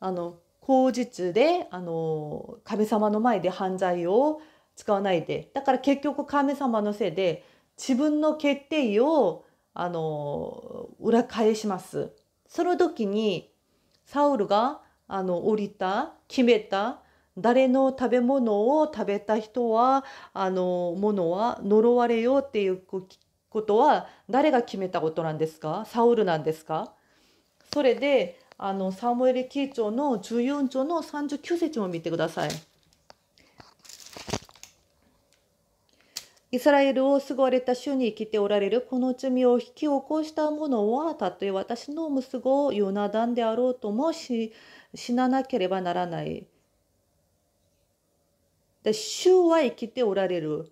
あの口実であの神様の前で犯罪を使わないでだから結局神様のせいで自分の決定をあの裏返します。その時にサウルがあの降りた決めた誰の食べ物を食べた人はあのものは呪われよっていうことは誰が決めたことなんですかサウルなんですかそれであのサムエル記長の14章の39節も見てください。イスラエルを救われた主に生きておられるこの罪を引き起こした者はたとえ私の息子をヨナダンであろうとも死ななければならない。で主は生きておられる。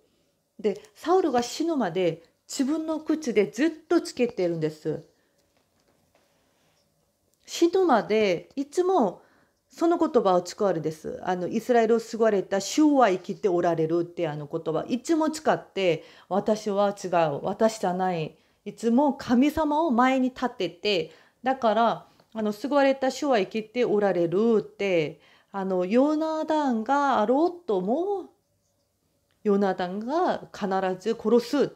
でサウルが死ぬまで自分の口でずっとつけてるんです。死ぬまでいつもその言葉を使われです。あのイスラエルを救われた主は生きておられるってあの言葉いつも使って私は違う私じゃないいつも神様を前に立ててだからあの救われた主は生きておられるってあのヨナダンがあろうともヨナダンが必ず殺す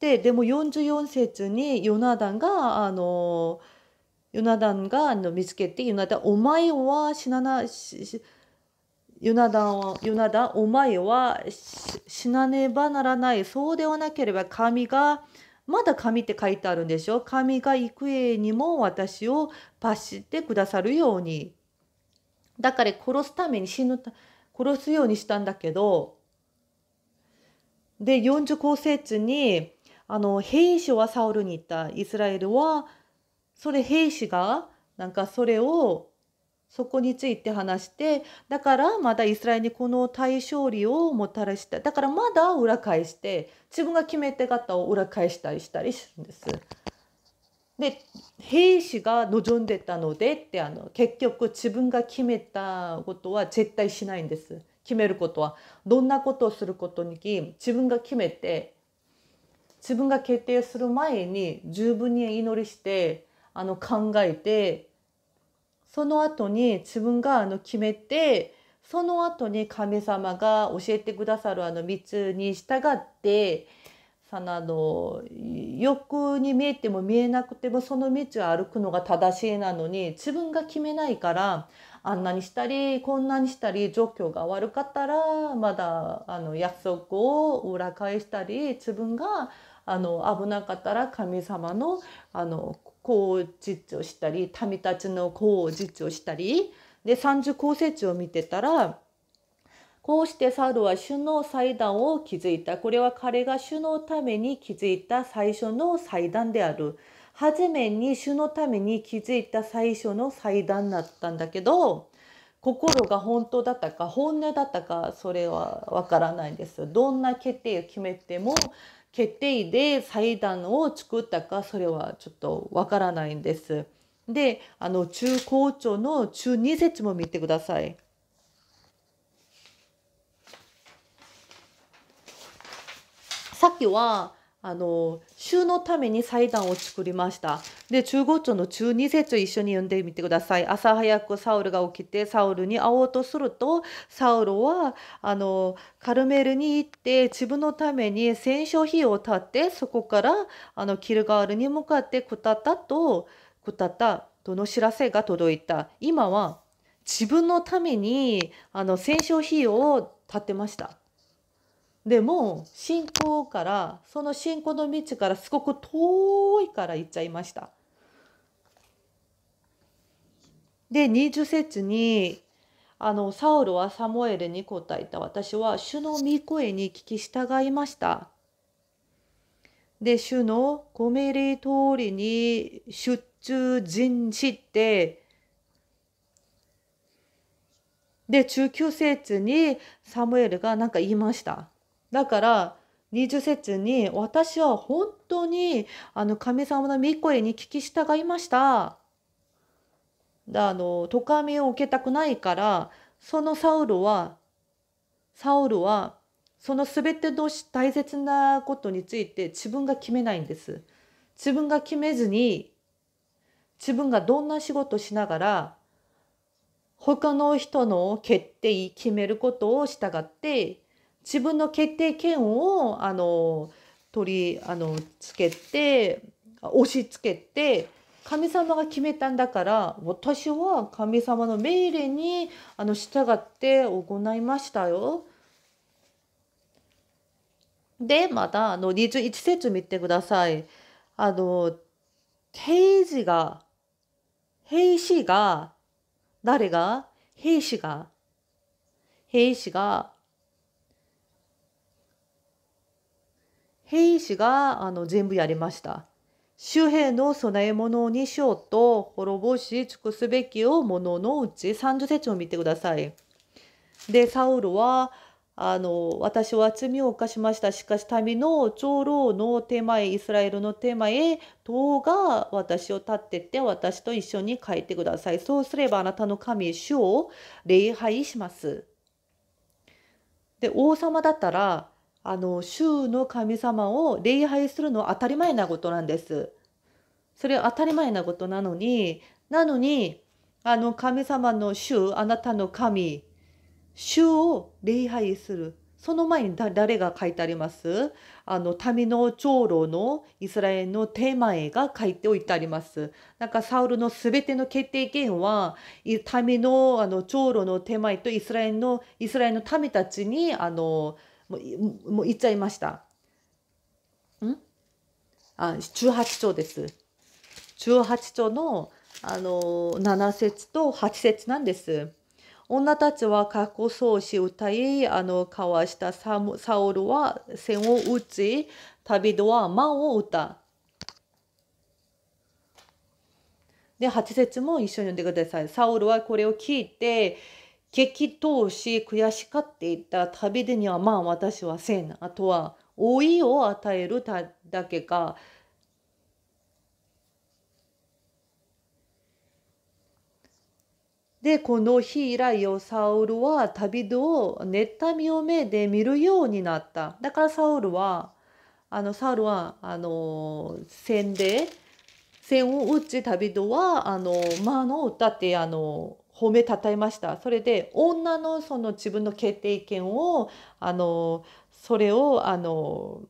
ででも44節にヨナダンがあのヨナダンがあの見つけて、ヨナダン、お前は死なな、ヨナダンヨナダン、お前は死なねばならない。そうではなければ神が、まだ神って書いてあるんでしょ神が幾重にも私を罰してくださるように。だから殺すために死ぬ、殺すようにしたんだけど、で、45節に、あの、兵士はサウルに行った。イスラエルは、それ兵士がなんかそれをそこについて話してだからまだイスラエルにこの大勝利をもたらしただからまだ裏返して自分が決め手方を裏返したりしたりするんです。で兵士が望んでたのでってあの結局自分が決めたことは絶対しないんです。決めることはどんなことをすることに自分が決めて自分が決定する前に十分に祈りしてあの考えてその後に自分があの決めてその後に神様が教えてくださるあの道に従ってそのあの欲に見えても見えなくてもその道を歩くのが正しいなのに自分が決めないからあんなにしたりこんなにしたり状況が悪かったらまだあの約束を裏返したり自分があの危なかったら神様のあの工実をしたり民たちの工実をしたりで三十成地を見てたらこうしてサルは主の祭壇を築いた。これは彼が主のために築いた最初の祭壇である。初めに主のために築いた最初の祭壇だったんだけど、心が本当だったか本音だったかそれはわからないんです。どんな決定を決めても決定で祭壇を作ったかそれはちょっとわからないんです。であの中高調の中2節も見てください。さっきはあの週のために祭壇を作りました。で、15町の1二節を一緒に読んでみてください。朝早くサウルが起きてサウルに会おうとすると、サウルはあのカルメルに行って自分のために戦勝費を立って、そこからあのキルガールに向かってくたったと、くたったとの知らせが届いた。今は自分のためにあの戦勝費を立ってました。でも信仰からその信仰の道からすごく遠いから行っちゃいました。で20節にあのサウルはサモエルに答えた私は主の御声に聞き従いました。で主のご命令通りに出中知ってで19節にサムエルが何か言いました。だから二十節に私は本当にあの神様の御声に聞き従いました。あの咎めを受けたくないからそのサウルはサウルはその全ての大切なことについて自分が決めないんです。自分が決めずに自分がどんな仕事をしながら他の人の決定決めることを従って自分の決定権をあの取りあのつけて押し付けて神様が決めたんだから私は神様の命令にあの従って行いましたよ。でまたあの21節見てください。あの平時が兵士が誰が兵士が兵士が兵士があの全部やりました。周辺の備え物にしようと滅ぼし尽くすべきをもののうち30節を見てください。でサウルはあの私は罪を犯しました。しかし民の長老の手前、イスラエルの手前、党が私を立ってて私と一緒に書いてください。そうすればあなたの神、主を礼拝します。で、王様だったらあの主の神様を礼拝するのは当たり前なことなんです。それは当たり前なことなのになのにあの神様の主あなたの神主を礼拝するその前に誰が書いてありますあの民の長老のイスラエルの手前が書いておいてあります。なんかサウルの全ての決定権は民のあの長老の手前とイスラエルのイスラエルの民たちにあのもうもう言っちゃいました。んあ18丁です。18丁のあの7節と8節なんです。女たちは過去葬し歌い、あの、交わしたササウルは戦を打ち、旅人は間を打った。で、8節も一緒に読んでください。サウルはこれを聞いて、激闘し悔しかっていた旅でにはまあ私はせんあとは老いを与えるただけかでこの日以来よサウルは旅人を妬みを目で見るようになっただからサウルはあのサウルはあの戦で戦を打ち旅人はあの魔の歌ってあの褒めたたえましたそれで女のその自分の決定権をあのそれをあの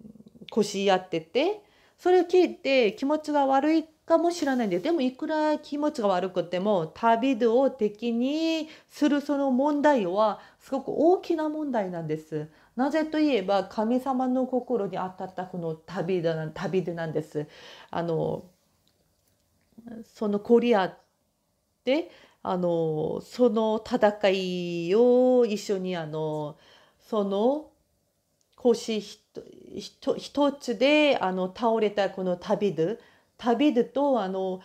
腰合っててそれを聞いて気持ちが悪いかもしれないんででもいくら気持ちが悪くても旅を敵にするその問題はすごく大きな問題なんです。なぜといえば神様の心に当たったこの旅で旅でなんです。あのそのコリアってあのその戦いを一緒にあのその腰一つであの倒れたこの旅ビ旅ダビデとあの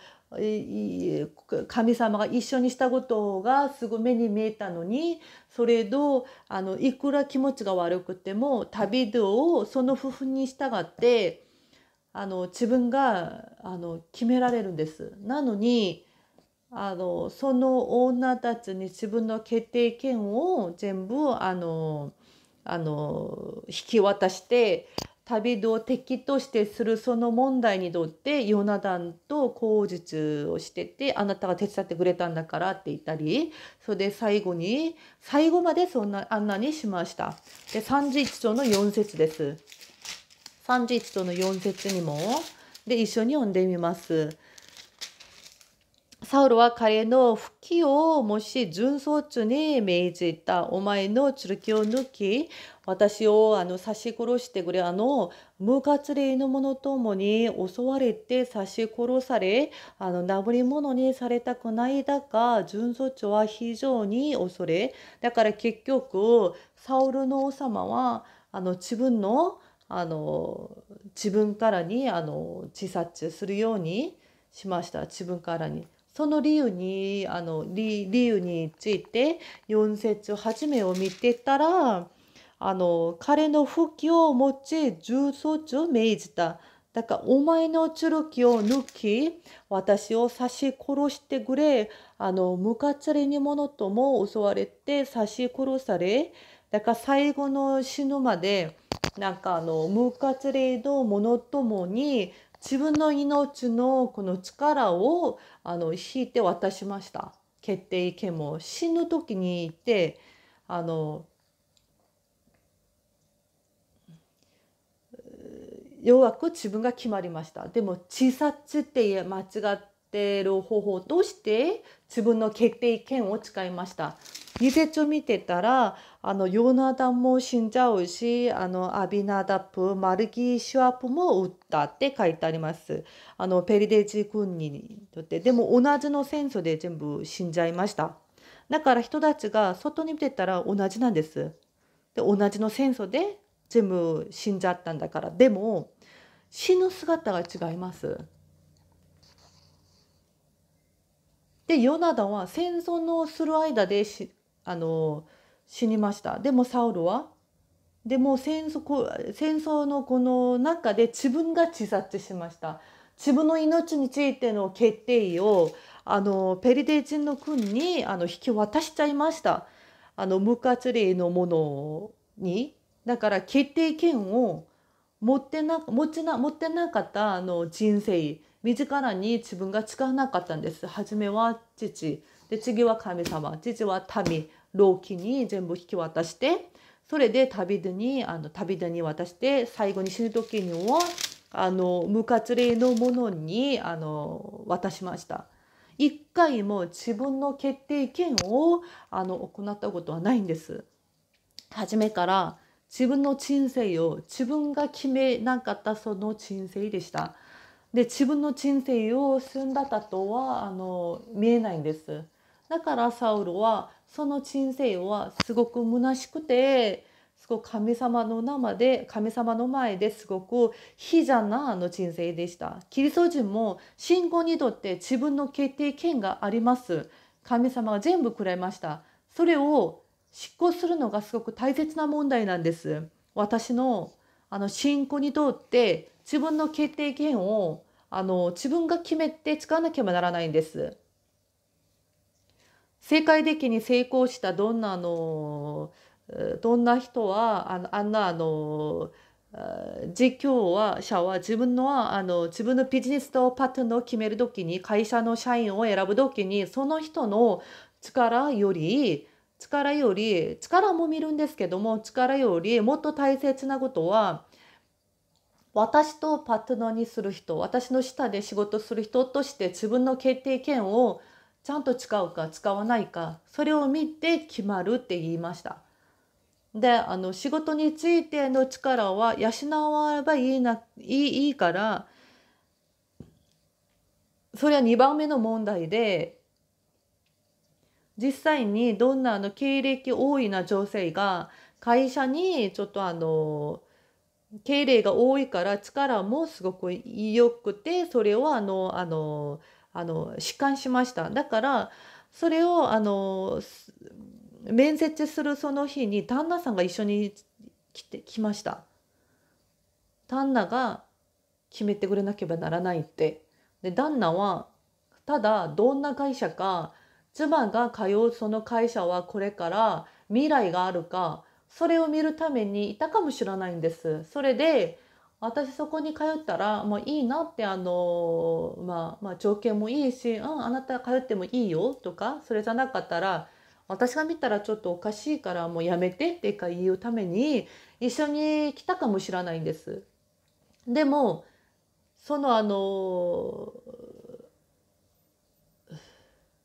神様が一緒にしたことがすぐ目に見えたのにそれとあのいくら気持ちが悪くても旅ビをその夫婦に従ってあの自分があの決められるんです。なのにあのその女たちに自分の決定権を全部あのあの引き渡して旅人を敵としてするその問題にとってヨナダンと口実をしててあなたが手伝ってくれたんだからって言ったりそれで最後に最後までそんなあんなにしましたで31章の4節です31章の4節にもで一緒に読んでみますサウルは彼の復帰をもし純卒に命じたお前の剣を抜き私をあの刺し殺してくれあの無活霊の者ともに襲われて刺し殺されあの殴り者にされたくないだが純卒は非常に恐れだから結局サウルの王様はあの自分のあの自分からにあの自殺するようにしました自分からに。その理由にあの理由について4節初めを見てたらあの彼の復帰を持ち重卒を命じた。だからお前の剣を抜き私を刺し殺してくれあのムカつれに者とも襲われて刺し殺されだから最後の死ぬまでなんかあのムカつれの者ともに自分の命のこの力をあの引いて渡しました決定権も死ぬ時にいてあの弱く自分が決まりましたでも自殺って間違ってる方法として自分の決定権を使いました。ビデオ見てたらあのヨナダンも死んじゃうしあのアビナダプマルギシュアプも撃ったって書いてありますあのペリデジ軍にとってでも同じの戦争で全部死んじゃいましただから人たちが外に出たら同じなんですで同じの戦争で全部死んじゃったんだからでも死ぬ姿が違いますでヨナダンは戦争のする間であの死にましたでもサウルはでも戦争戦争のこの中で自分が自殺しました自分の命についての決定をあのペリデ人の君にあの引き渡しちゃいましたあの無活例のものにだから決定権を持ってな持ちな持ってなかったあの人生自らに自分が使わなかったんです。初めは父で次は神様父は民老期に全部引き渡してそれで旅人にあの旅人に渡して最後に死ぬ時にはあの無活例のものにあの渡しました。一回も自分の決定権をあの行ったことはないんです。初めから自分の人生を自分が決めなかったその人生でした。で自分の人生を進んだとはあの見えないんです。だからサウルはその人生はすごく虚しくてすごく神様の生で神様の前ですごく悲惨なの人生でした。キリスト人も信仰にとって自分の決定権があります。神様が全部くれました。それを執行するのがすごく大切な問題なんです。私のあの信仰にとって自分の決定権をあの自分が決めて使わなければならないんです。世界的に成功したどんなあのどんな人はあのあんなあの実況は者は自分のあの自分のビジネスとパートナーを決める時に会社の社員を選ぶ時にその人の力より力より力も見るんですけども力よりもっと大切なことは私とパートナーにする人私の下で仕事する人として自分の決定権をちゃんと使うか使わないかそれを見て決まるって言いました。であの仕事についての力は養わればいいないいからそれは2番目の問題で実際にどんなあの経歴多いな女性が会社にちょっとあの経歴が多いから力もすごく良くてそれをあのあの。あのあの弛緩しましただからそれをあの面接するその日に旦那さんが一緒に来て来ました旦那が決めてくれなければならないってで旦那はただどんな会社か妻が通うその会社はこれから未来があるかそれを見るためにいたかもしれないんですそれで私そこに通ったら、もういいなってあの、まあ、まあ条件もいいし、うん、あなた通ってもいいよとかそれじゃなかったら私が見たらちょっとおかしいからもうやめてってか言うために一緒に来たかもしれないんです。でもそのあの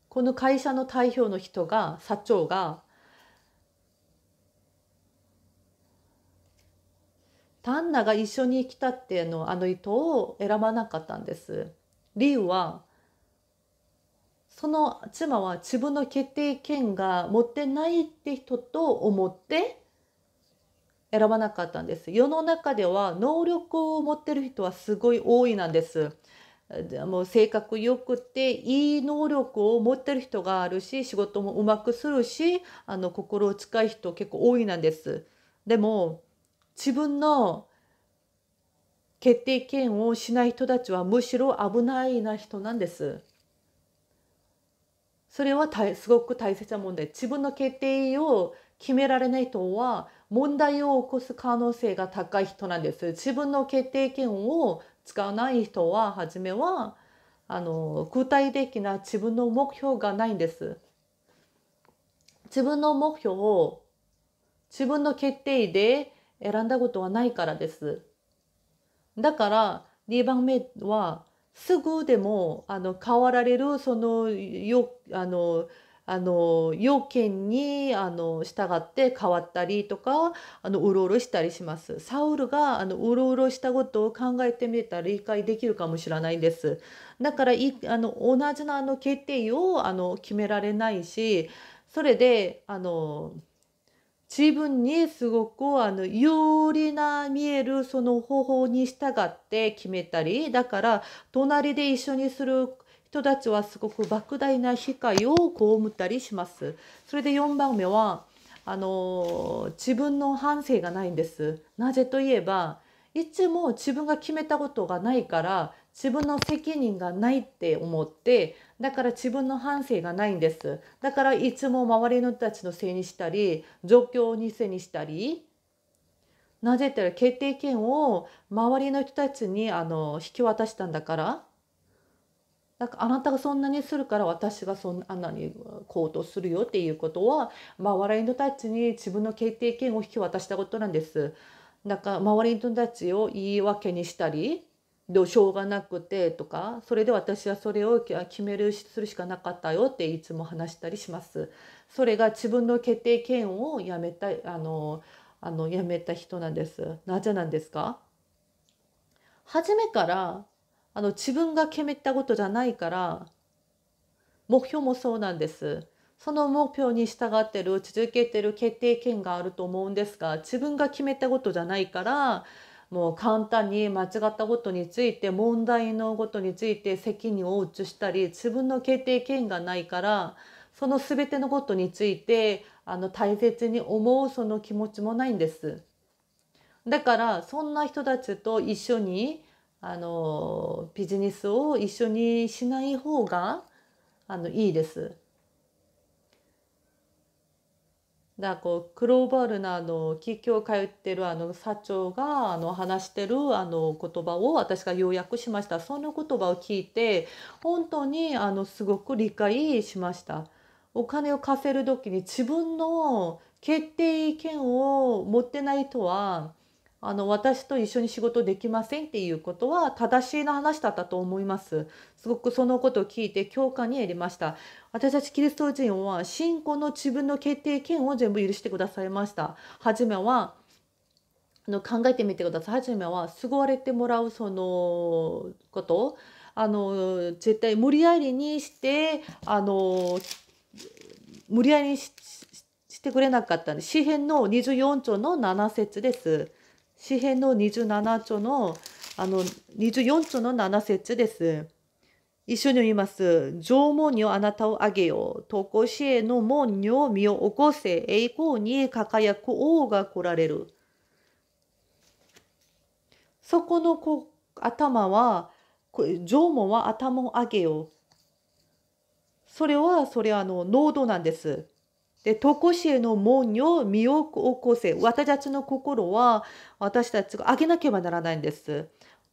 この会社の代表の人が社長が旦那が一緒に来たっていうのあの糸を選ばなかったんです。理由はその妻は自分の決定権が持ってないって人と思って選ばなかったんです。世の中では能力を持ってる人はすごい多いなんです。もう性格良くていい能力を持ってる人があるし仕事もうまくするしあの心を使い人結構多いなんです。でも自分の決定権をしない人たちはむしろ危ないな人なんです。それはすごく大切な問題。自分の決定を決められない人は問題を起こす可能性が高い人なんです。自分の決定権を使わない人は初めはあの具体的な自分の目標がないんです。自分の目標を自分の決定で選んだことはないからです。だから2番目はすぐでもあの変わられるそのよあのあの要件にあの従って変わったりとかあのうろうろしたりします。サウルがあのうろうろしたことを考えてみたら理解できるかもしれないんです。だからいあの同じのあの決定をあの決められないしそれであの自分にすごくあの有利な見えるその方法に従って決めたりだから隣で一緒にする人たちはすごく莫大な被害を被ったりします。それで4番目はあの自分の反省がないんです。なぜといえばいつも自分が決めたことがないから自分の責任がないって思ってだから自分の反省がないんです。だからいつも周りの人たちのせいにしたり、状況にせいにしたり、なぜったら決定権を周りの人たちにあの引き渡したんだから、だからあなたがそんなにするから私がそんなに行動するよっていうことは、周りの人たちに自分の決定権を引き渡したことなんです。だから周りの人たちを言い訳にしたり、どうしょうがなくてとかそれで私はそれを決めるするしかなかったよっていつも話したりします。それが自分の決定権をやめたあのあのやめた人なんです。なぜなんですか初めからあの自分が決めたことじゃないから目標もそうなんです。その目標に従ってる続けてる決定権があると思うんですが自分が決めたことじゃないからもう簡単に間違ったことについて問題のことについて責任を移したり自分の決定権がないからその全てのことについてあの大切に思うその気持ちもないんです。だからそんな人たちと一緒にあのビジネスを一緒にしない方があのいいです。だこうクローバルなあの企業通ってるあの社長があの話してるあの言葉を私が要約しましたその言葉を聞いて本当にあのすごく理解しましたお金を貸せる時に自分の決定権を持ってない人はあの私と一緒に仕事できませんっていうことは正しいな話だったと思います。すごくそのことを聞いて共感に得れました私たちキリスト人は信仰の自分の決定権を全部許してくださいました初めはの考えてみてください初めは救われてもらうそのことあの絶対無理やりにしてあの無理やりにしてくれなかった詩編の24章の7節です。詩編の27章のあの24章の7節です。一緒に言います。縄文にあなたをあげよう。とこしえの門よ身を起こせ。栄光に輝く王が来られる。そこのこ頭は、縄文は頭をあげよう。それは、それはあの、濃度なんです。で、とこしえの門よ身を起こせ。私たちの心は、私たちがあげなければならないんです。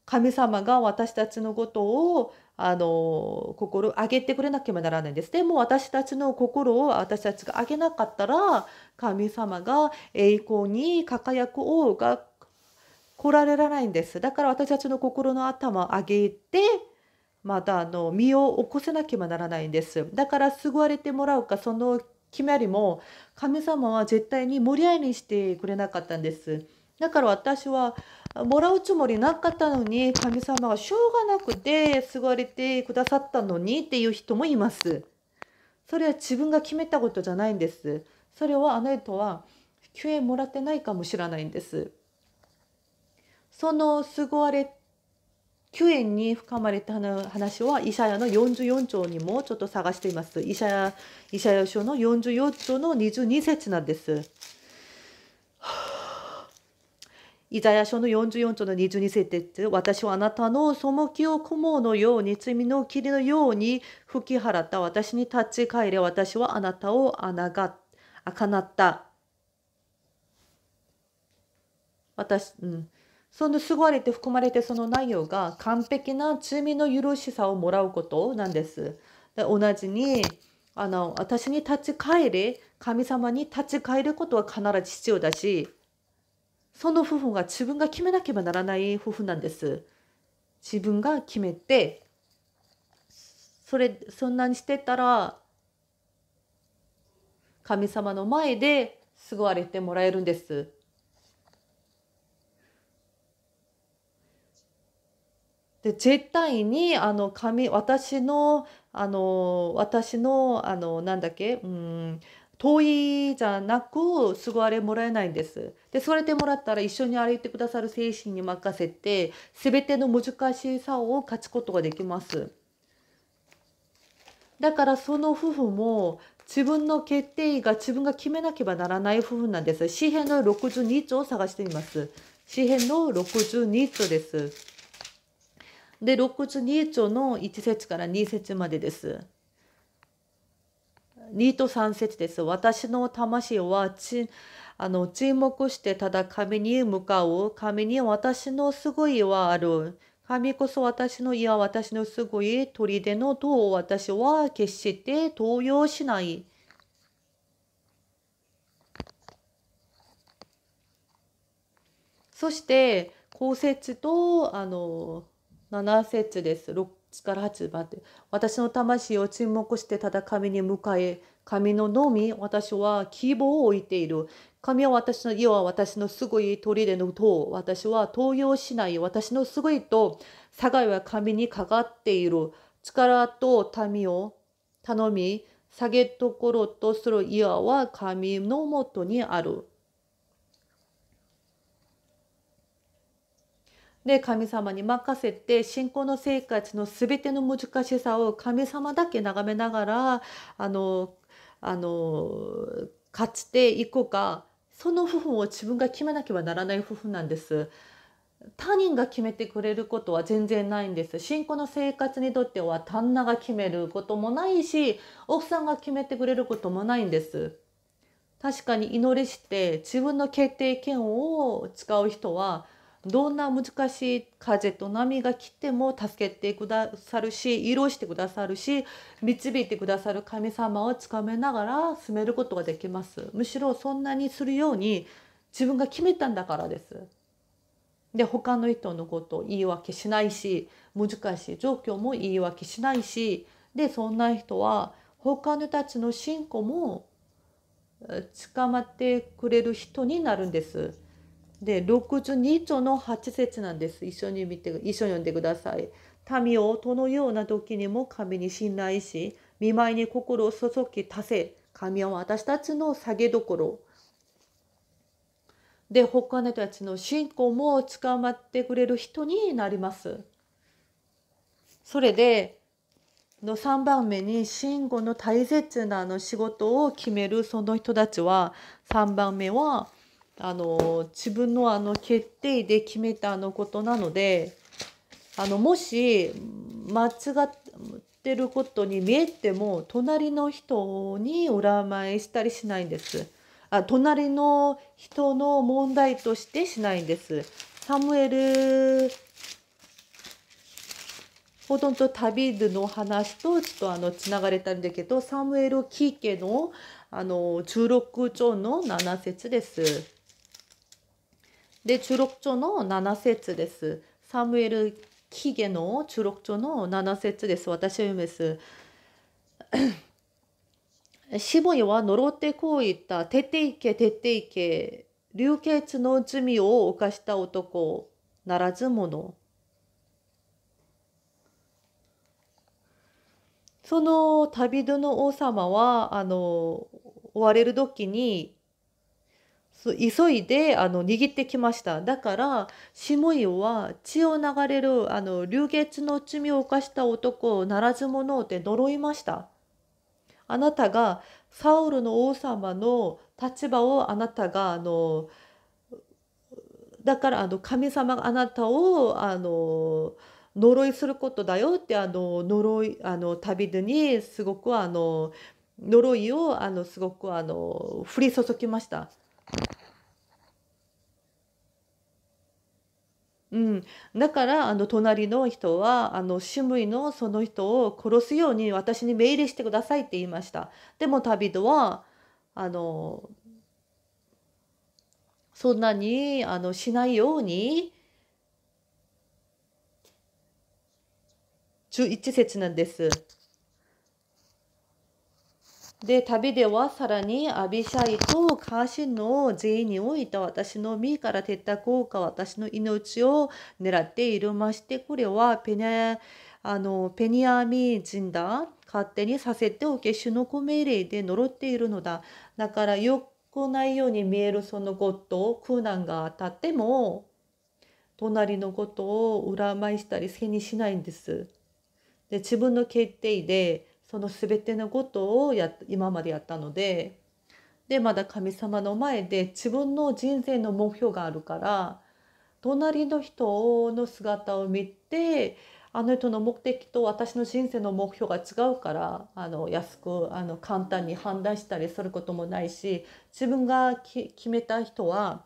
神様が私たちのことをあの心上げてくれなければならないんです。でも私たちの心を私たちが上げなかったら神様が栄光に輝く王が来られないんです。だから私たちの心の頭を上げてまたあの身を起こせなければならないんです。だから救われてもらうかその決まりも神様は絶対に盛り合いにしてくれなかったんです。だから私はもらうつもりなかったのに神様がしょうがなくて救われてくださったのにっていう人もいます。それは自分が決めたことじゃないんです。それはあの人は救援もらってないかもしれないんです。その救われ救援に深まれた話はイシャヤの44章にもちょっと探しています。イシャヤ書の44章の22節なんです。はあイザヤ書の44章の22節私はあなたの背きを雲のように罪の霧のように吹き払った私に立ち返れ私はあなたをながあかなった私、うん、その救われて含まれてその内容が完璧な罪の許しさをもらうことなんです。で同じにあの私に立ち返れ神様に立ち返ることは必ず必要だしその夫婦が自分が決めなければならない夫婦なんです。自分が決めて、それ、そんなにしてたら、神様の前で救われてもらえるんです。で絶対にあの神私のあの私のあのなんだっけうん遠いじゃなく救われもらえないんです。で救われてもらったら一緒に歩いてくださる精神に任せて全ての難しさを勝つことができます。だからその夫婦も自分の決定が自分が決めなければならない夫婦なんです。詩編の62章を探してみます。詩編の62章です。で62章の1節から2節までです。2と3節です。私の魂はちあの沈黙してただ神に向かう。神に私の救いはある。神こそ私の家、私の救い、砦の塔を私は決して動揺しない。そして、後説とあの7節です。6力発って私の魂を沈黙してただ神に迎え神ののみ私は希望を置いている神は私の家は私のすごい砦の塔私は投用しない私のすごいと境は神にかかっている力と民を頼み下げ所とする家は神のもとにあるで神様に任せて信仰の生活の全ての難しさを神様だけ眺めながらあのあの勝ちていこうかその部分を自分が決めなければならない部分なんです。他人が決めてくれることは全然ないんです。信仰の生活にとっては旦那が決めることもないし、奥さんが決めてくれることもないんです。確かに祈りして自分の決定権を使う人はどんな難しい風と波が来ても助けてくださるし色してくださるし導いてくださる神様をつかめながら進めることができますむしろそんなにするように自分が決めたんだからです。で他の人のことを言い訳しないし難しい状況も言い訳しないしでそんな人は他のたちの信仰も捕まってくれる人になるんです。で62章の8節なんです一緒に見て一緒に読んでください民をどのような時にも神に信頼し見舞いに心を注ぎ足せ神は私たちの下げどころで他の人たちの信仰も捕まってくれる人になりますそれでの3番目に信仰の大切なの仕事を決めるその人たちは3番目はあの自分のあの決定で決めたあのことなのであのもし間違ってることに見えても隣の人に裏前したりしないんです。あ隣の人の問題としてしないんです。サムエルほとんど旅ビの話とちょっとあのつながれたんだけどサムエル・キーケのあの16章の7節です。で、16章の7節です。サムエルキゲの16章の7節です。私は読みです。シモヨは呪ってこう言った。出ていけ、出ていけ。流血の罪を犯した男ならず者。その旅人の王様はあの追われる時に急いであの握ってきましただからシムイは血を流れるあの流血の罪を犯した男をならず者で呪いましたあなたがサウルの王様の立場をあなたがあのだからあの神様があなたをあの呪いすることだよってあの呪いあの旅人にすごくあの呪いをあのすごくあの降り注ぎました。うん、だからあの隣の人はあの趣味のその人を殺すように私に命令してくださいって言いました。でも旅人はあのそんなにあのしないように11節なんです。で、旅ではさらにアビシャイとカーシンの全員において私の身から撤退効果、私の命を狙っているまして、これはペニあの、ペニアミ人だ。勝手にさせておけ、主の子命令で呪っているのだ。だからよくないように見えるそのこと苦難が当たっても、隣のことを恨まいしたりせにしないんです。で、自分の決定で、その全てのことをや今までやったのででまだ神様の前で自分の人生の目標があるから隣の人の姿を見てあの人の目的と私の人生の目標が違うからあの安くあの簡単に判断したりすることもないし自分が決めた人は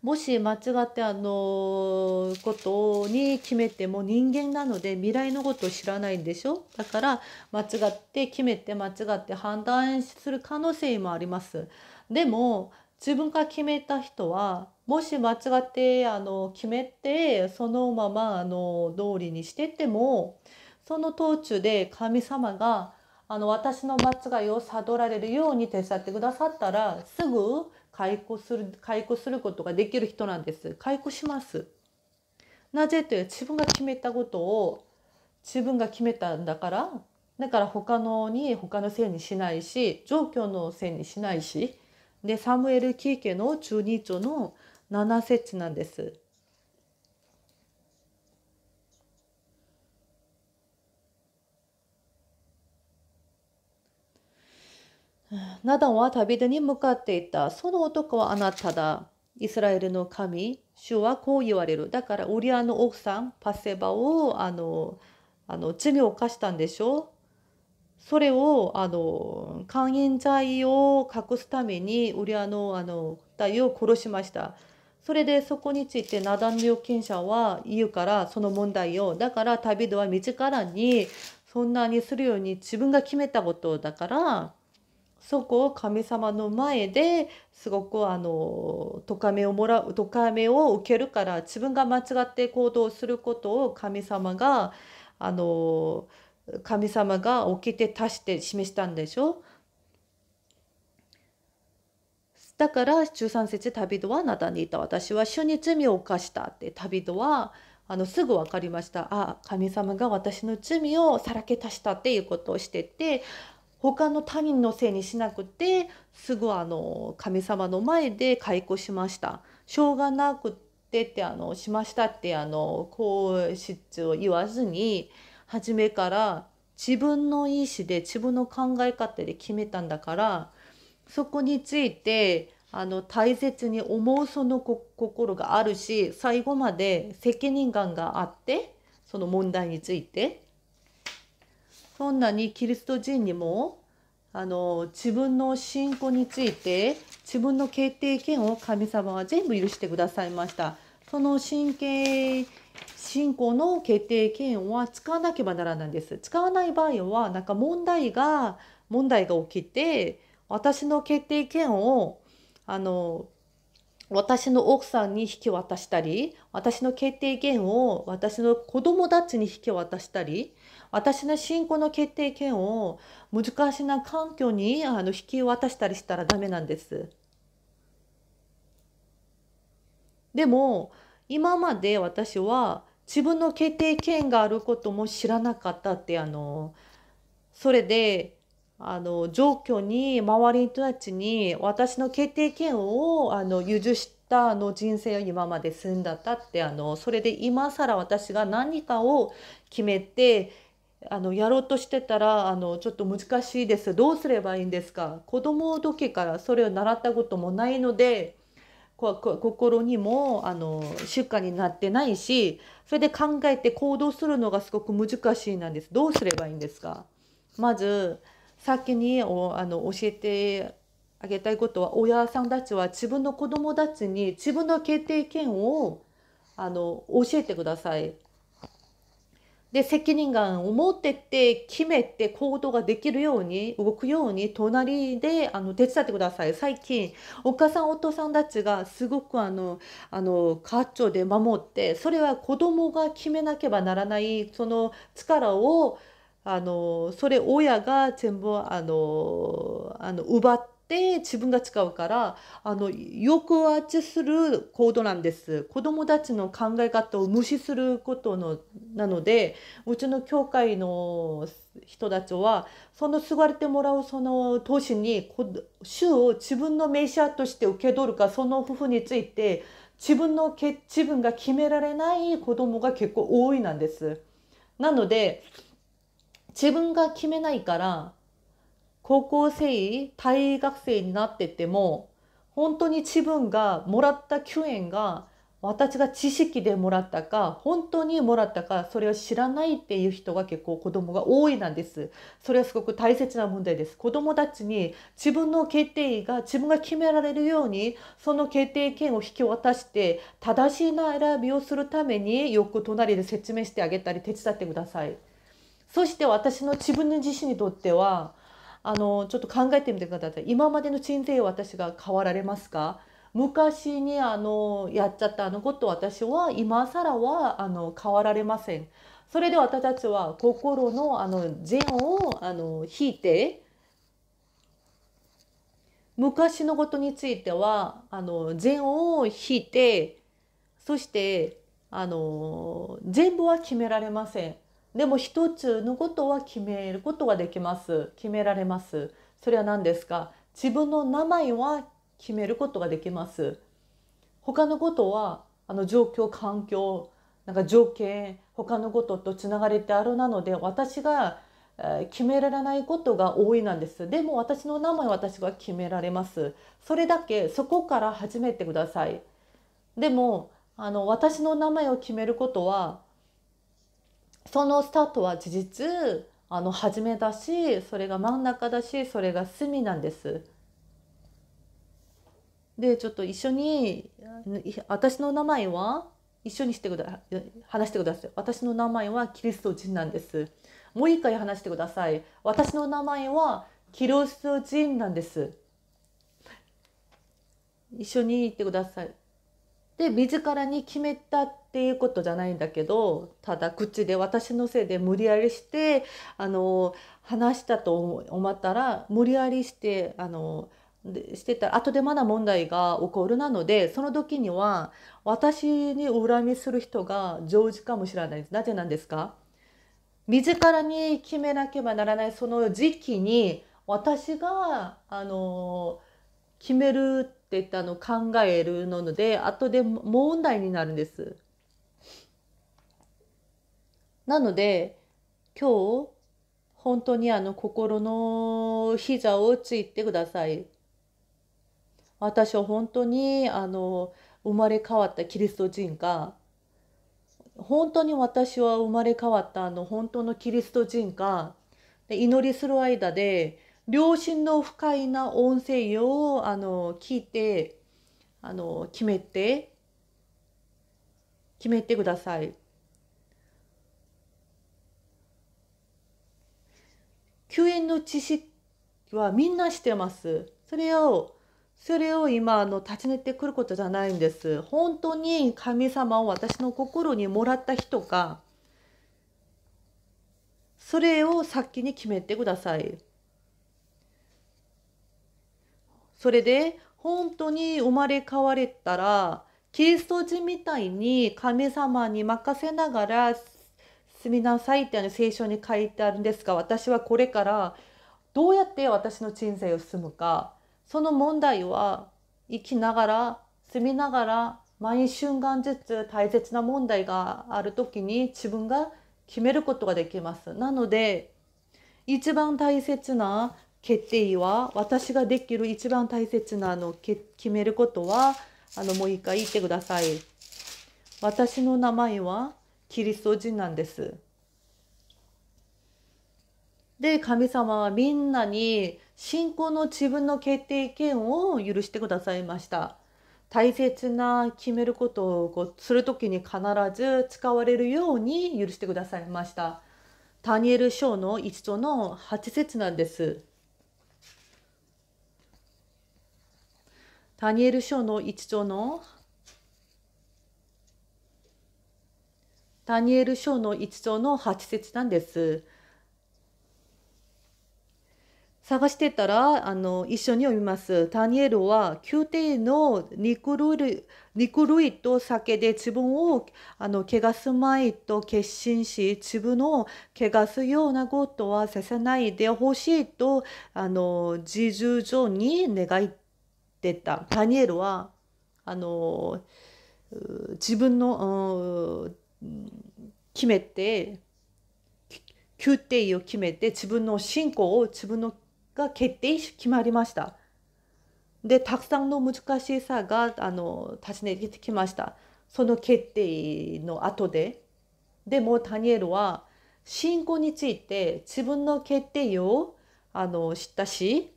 もし間違ってあのことに決めても人間なので未来のことを知らないんでしょだから間違って決めて間違って判断する可能性もあります。でも自分が決めた人はもし間違ってあの決めてそのままあの通りにしててもその途中で神様があの私の間違いを悟られるように手伝ってくださったらすぐ解雇する解雇することができる人なんです解雇しますなぜという自分が決めたことを自分が決めたんだからだから他のに他のせいにしないし状況のせいにしないしでサムエル・キーケの12章の7節なんですナダンは旅人に向かっていた。その男はあなただ。イスラエルの神、主はこう言われる。だから、ウリアの奥さん、パセバを、あの、あの罪を犯したんでしょう。それを、あの、勧誘罪を隠すために、ウリアの、あの、隊を殺しました。それでそこについてナダン預金者は言うからその問題をだから旅人は自らにそんなにするように自分が決めたことだからそこを神様の前ですごくあのかめをもらうかめを受けるから自分が間違って行動することを神様があの神様が起きて足して示したんでしょだから13節旅人はあなにいた私は主に罪を犯したって旅人はあのすぐ分かりましたあ神様が私の罪をさらけ出したっていうことをしてて他の他人のせいにしなくてすぐあの神様の前で解雇しました。しょうがなくてってあのしましたってあのこうを言わずに初めから自分の意思で自分の考え方で決めたんだからそこについてあの大切に思うその心があるし最後まで責任感があってその問題についてそんなにキリスト人にもあの自分の信仰について自分の決定権を神様は全部許してくださいました。その神経信仰の決定権は使わなければならないんです。使わない場合はなんか問題が問題が起きて私の決定権をあの私の奥さんに引き渡したり私の決定権を私の子供たちに引き渡したり私の信仰の決定権を難しな環境にあの引き渡したりしたらダメなんです。でも今まで私は自分の決定権があることも知らなかったってあのそれであの状況に周りの人たちに私の決定権をあの譲したあの人生を今まで住んだったってあのそれで今更私が何かを決めてあのやろうとしてたらあのちょっと難しいですどうすればいいんですか子供時からそれを習ったこともないので心にもあの出荷になってないしそれで考えて行動するのがすごく難しいなんですどうすればいいんですかまず先におあの教えてあげたいことは親さんたちは自分の子供たちに自分の決定権をあの教えてください。で責任感を持ってって決めて行動ができるように動くように隣であの手伝ってください最近お母さんお父さんたちがすごくあのあの課長で守ってそれは子供が決めなければならないその力をあのそれ親が全部あのあの奪ってで自分が使うからあの抑圧する行動なんです子供たちの考え方を無視することのなのでうちの教会の人たちはその座れてもらうその資に主を自分のメシアとして受け取るかその夫婦について自分のけ自分が決められない子供が結構多いなんです。なので自分が決めないから高校生大学生になってても本当に自分がもらった救援が私が知識でもらったか本当にもらったかそれを知らないっていう人が結構子供が多いなんですそれはすごく大切な問題です子供たちに自分の決定が自分が決められるようにその決定権を引き渡して正しいな選びをするためによく隣で説明してあげたり手伝ってくださいそして私の自分自身にとってはあのちょっと考えてみてください今までの鎮生を私が変わられますか昔にあのやっちゃったあのこと私は今更はあの変わられません。それで私たちは心のあの善をあの引いて昔のことについてはあの善を引いてそしてあの全部は決められません。でも一つのことは決めることができます。決められます。それは何ですか自分の名前は決めることができます。他のことは、あの状況、環境、なんか条件、他のこととつながれてあるなので、私が決められないことが多いなんです。でも私の名前私が決められます。それだけそこから始めてください。でもあの私の名前を決めることはそのスタートは事実あの初めだしそれが真ん中だしそれが隅なんです。でちょっと一緒に私の名前は一緒にしてくだ話してください。私の名前はキリスト人なんです。もう一回話してください。私の名前はキリスト人なんです。一緒に言ってください。で自らに決めたっていうことじゃないんだけどただ口で私のせいで無理やりしてあの話したと思ったら無理やりしてあのしてた後でまだ問題が起こるなのでその時には私に恨みする人が常時かもしれないです。なぜなんですか自らに決めなければならないその時期に私があの決めるって言ったの考えるので後で問題になるんです。なので今日本当にあの心の膝をついてください。私は本当にあの生まれ変わったキリスト人か本当に私は生まれ変わったあの本当のキリスト人かで祈りする間で良心の不快な音声をあの聞いてあの決めて決めてください。救援の知識はみんなしてます。それをそれを今あの立ち寝てくることじゃないんです。本当に神様を私の心にもらった人か、それを先に決めてください。それで本当に生まれ変われたら、キリスト人みたいに神様に任せながら進みなさいってあの聖書に書いてあるんですが私はこれからどうやって私の人生を進むかその問題は生きながら住みながら毎瞬間ずつ大切な問題がある時に自分が決めることができます。なので一番大切な決定は私ができる一番大切なの決めることはあのもう一回言ってください。私の名前はキリスト人なんです。で、神様はみんなに信仰の自分の決定権を許してくださいました。大切な決めることをする時に必ず使われるように許してくださいました。ダニエル書の一章の8節なんです。ダニエル書の一章のダニエル書の一章の八節なんです。探してたらあの一緒に読みます。ダニエルは宮廷の肉類と酒で自分をあの汚すまいと決心し自分を汚すようなことはさせないでほしいとあの自重上に願ってた。ダニエルはあの自分の決めて決定を決めて自分の信仰を自分のが決定し決まりました。でたくさんの難しさがあの訪ねてきました。その決定の後で。でもダニエルは信仰について自分の決定をあの知ったし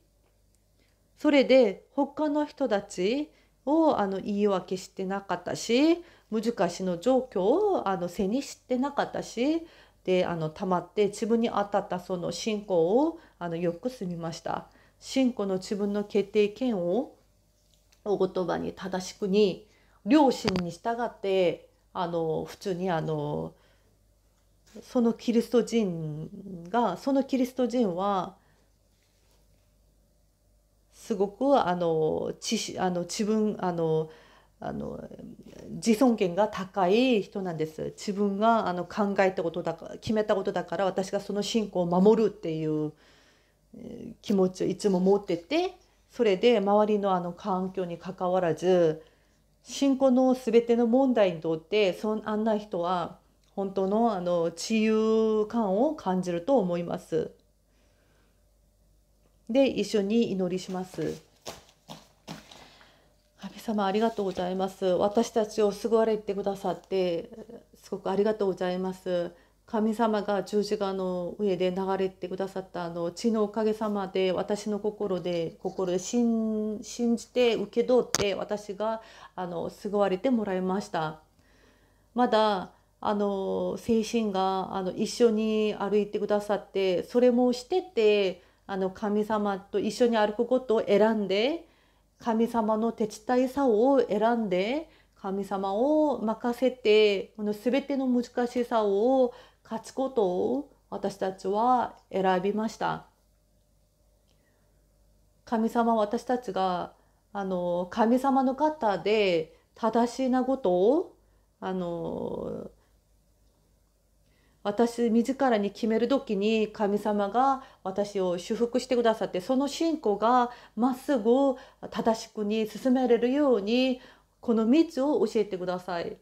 それで他の人たちをあの言い訳してなかったし難しいの状況をあの背にしてなかったしであのたまって自分に当たったその信仰をあのよく済みました。信仰の自分の決定権をお言葉に正しくに良心に従ってあの普通にあのそのキリスト人がそのキリスト人はすごくあの知あの自分あのあの自尊権が高い人なんです自分があの考えたことだから決めたことだから私がその信仰を守るっていう気持ちをいつも持っててそれで周りのあの環境にかかわらず信仰の全ての問題にとってそんあんな人は本当のあの自由感を感じると思います。で一緒に祈りします。神様ありがとうございます私たちを救われてくださってすごくありがとうございます神様が十字架の上で流れてくださったあの血のおかげさまで私の心で心で信じて受け取って私があの救われてもらいましたまだあの精神があの一緒に歩いてくださってそれもしててあの神様と一緒に歩くことを選んで神様の手伝いさを選んで神様を任せてこの全ての難しさを勝つことを私たちは選びました神様私たちがあの神様の方で正しいなことをあの私自らに決める時に神様が私を祝福してくださってその信仰がまっすぐ正しくに進めれるようにこの3つを教えてください。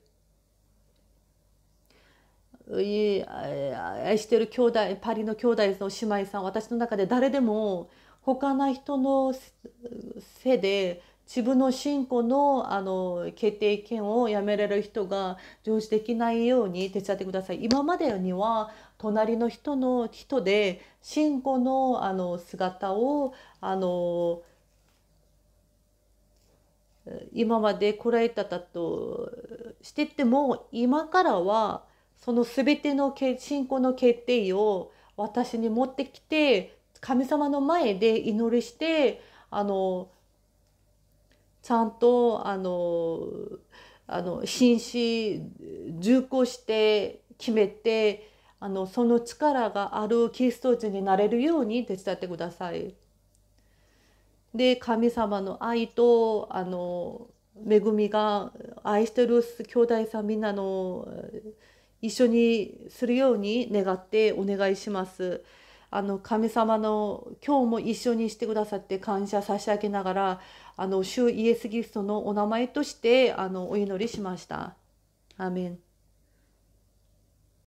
愛してる兄弟パリの兄弟の姉妹さん私の中で誰でも他の人のせいで自分の信仰のあの決定権をやめられる人が上司できないように手伝ってください。今までには隣の人の人で信仰のあの姿をあの今までこらえたとしてても今からはその全ての信仰の決定を私に持ってきて神様の前で祈りしてあのちゃんとあのあの紳士重厚して決めてあのその力があるキリスト人になれるように手伝ってください。で神様の愛とあの恵みが愛してる兄弟さんみんなの一緒にするように願ってお願いします。あの神様の今日も一緒にしてくださって感謝差し上げながらあの主イエス・キリストのお名前としてあのお祈りしました。アメン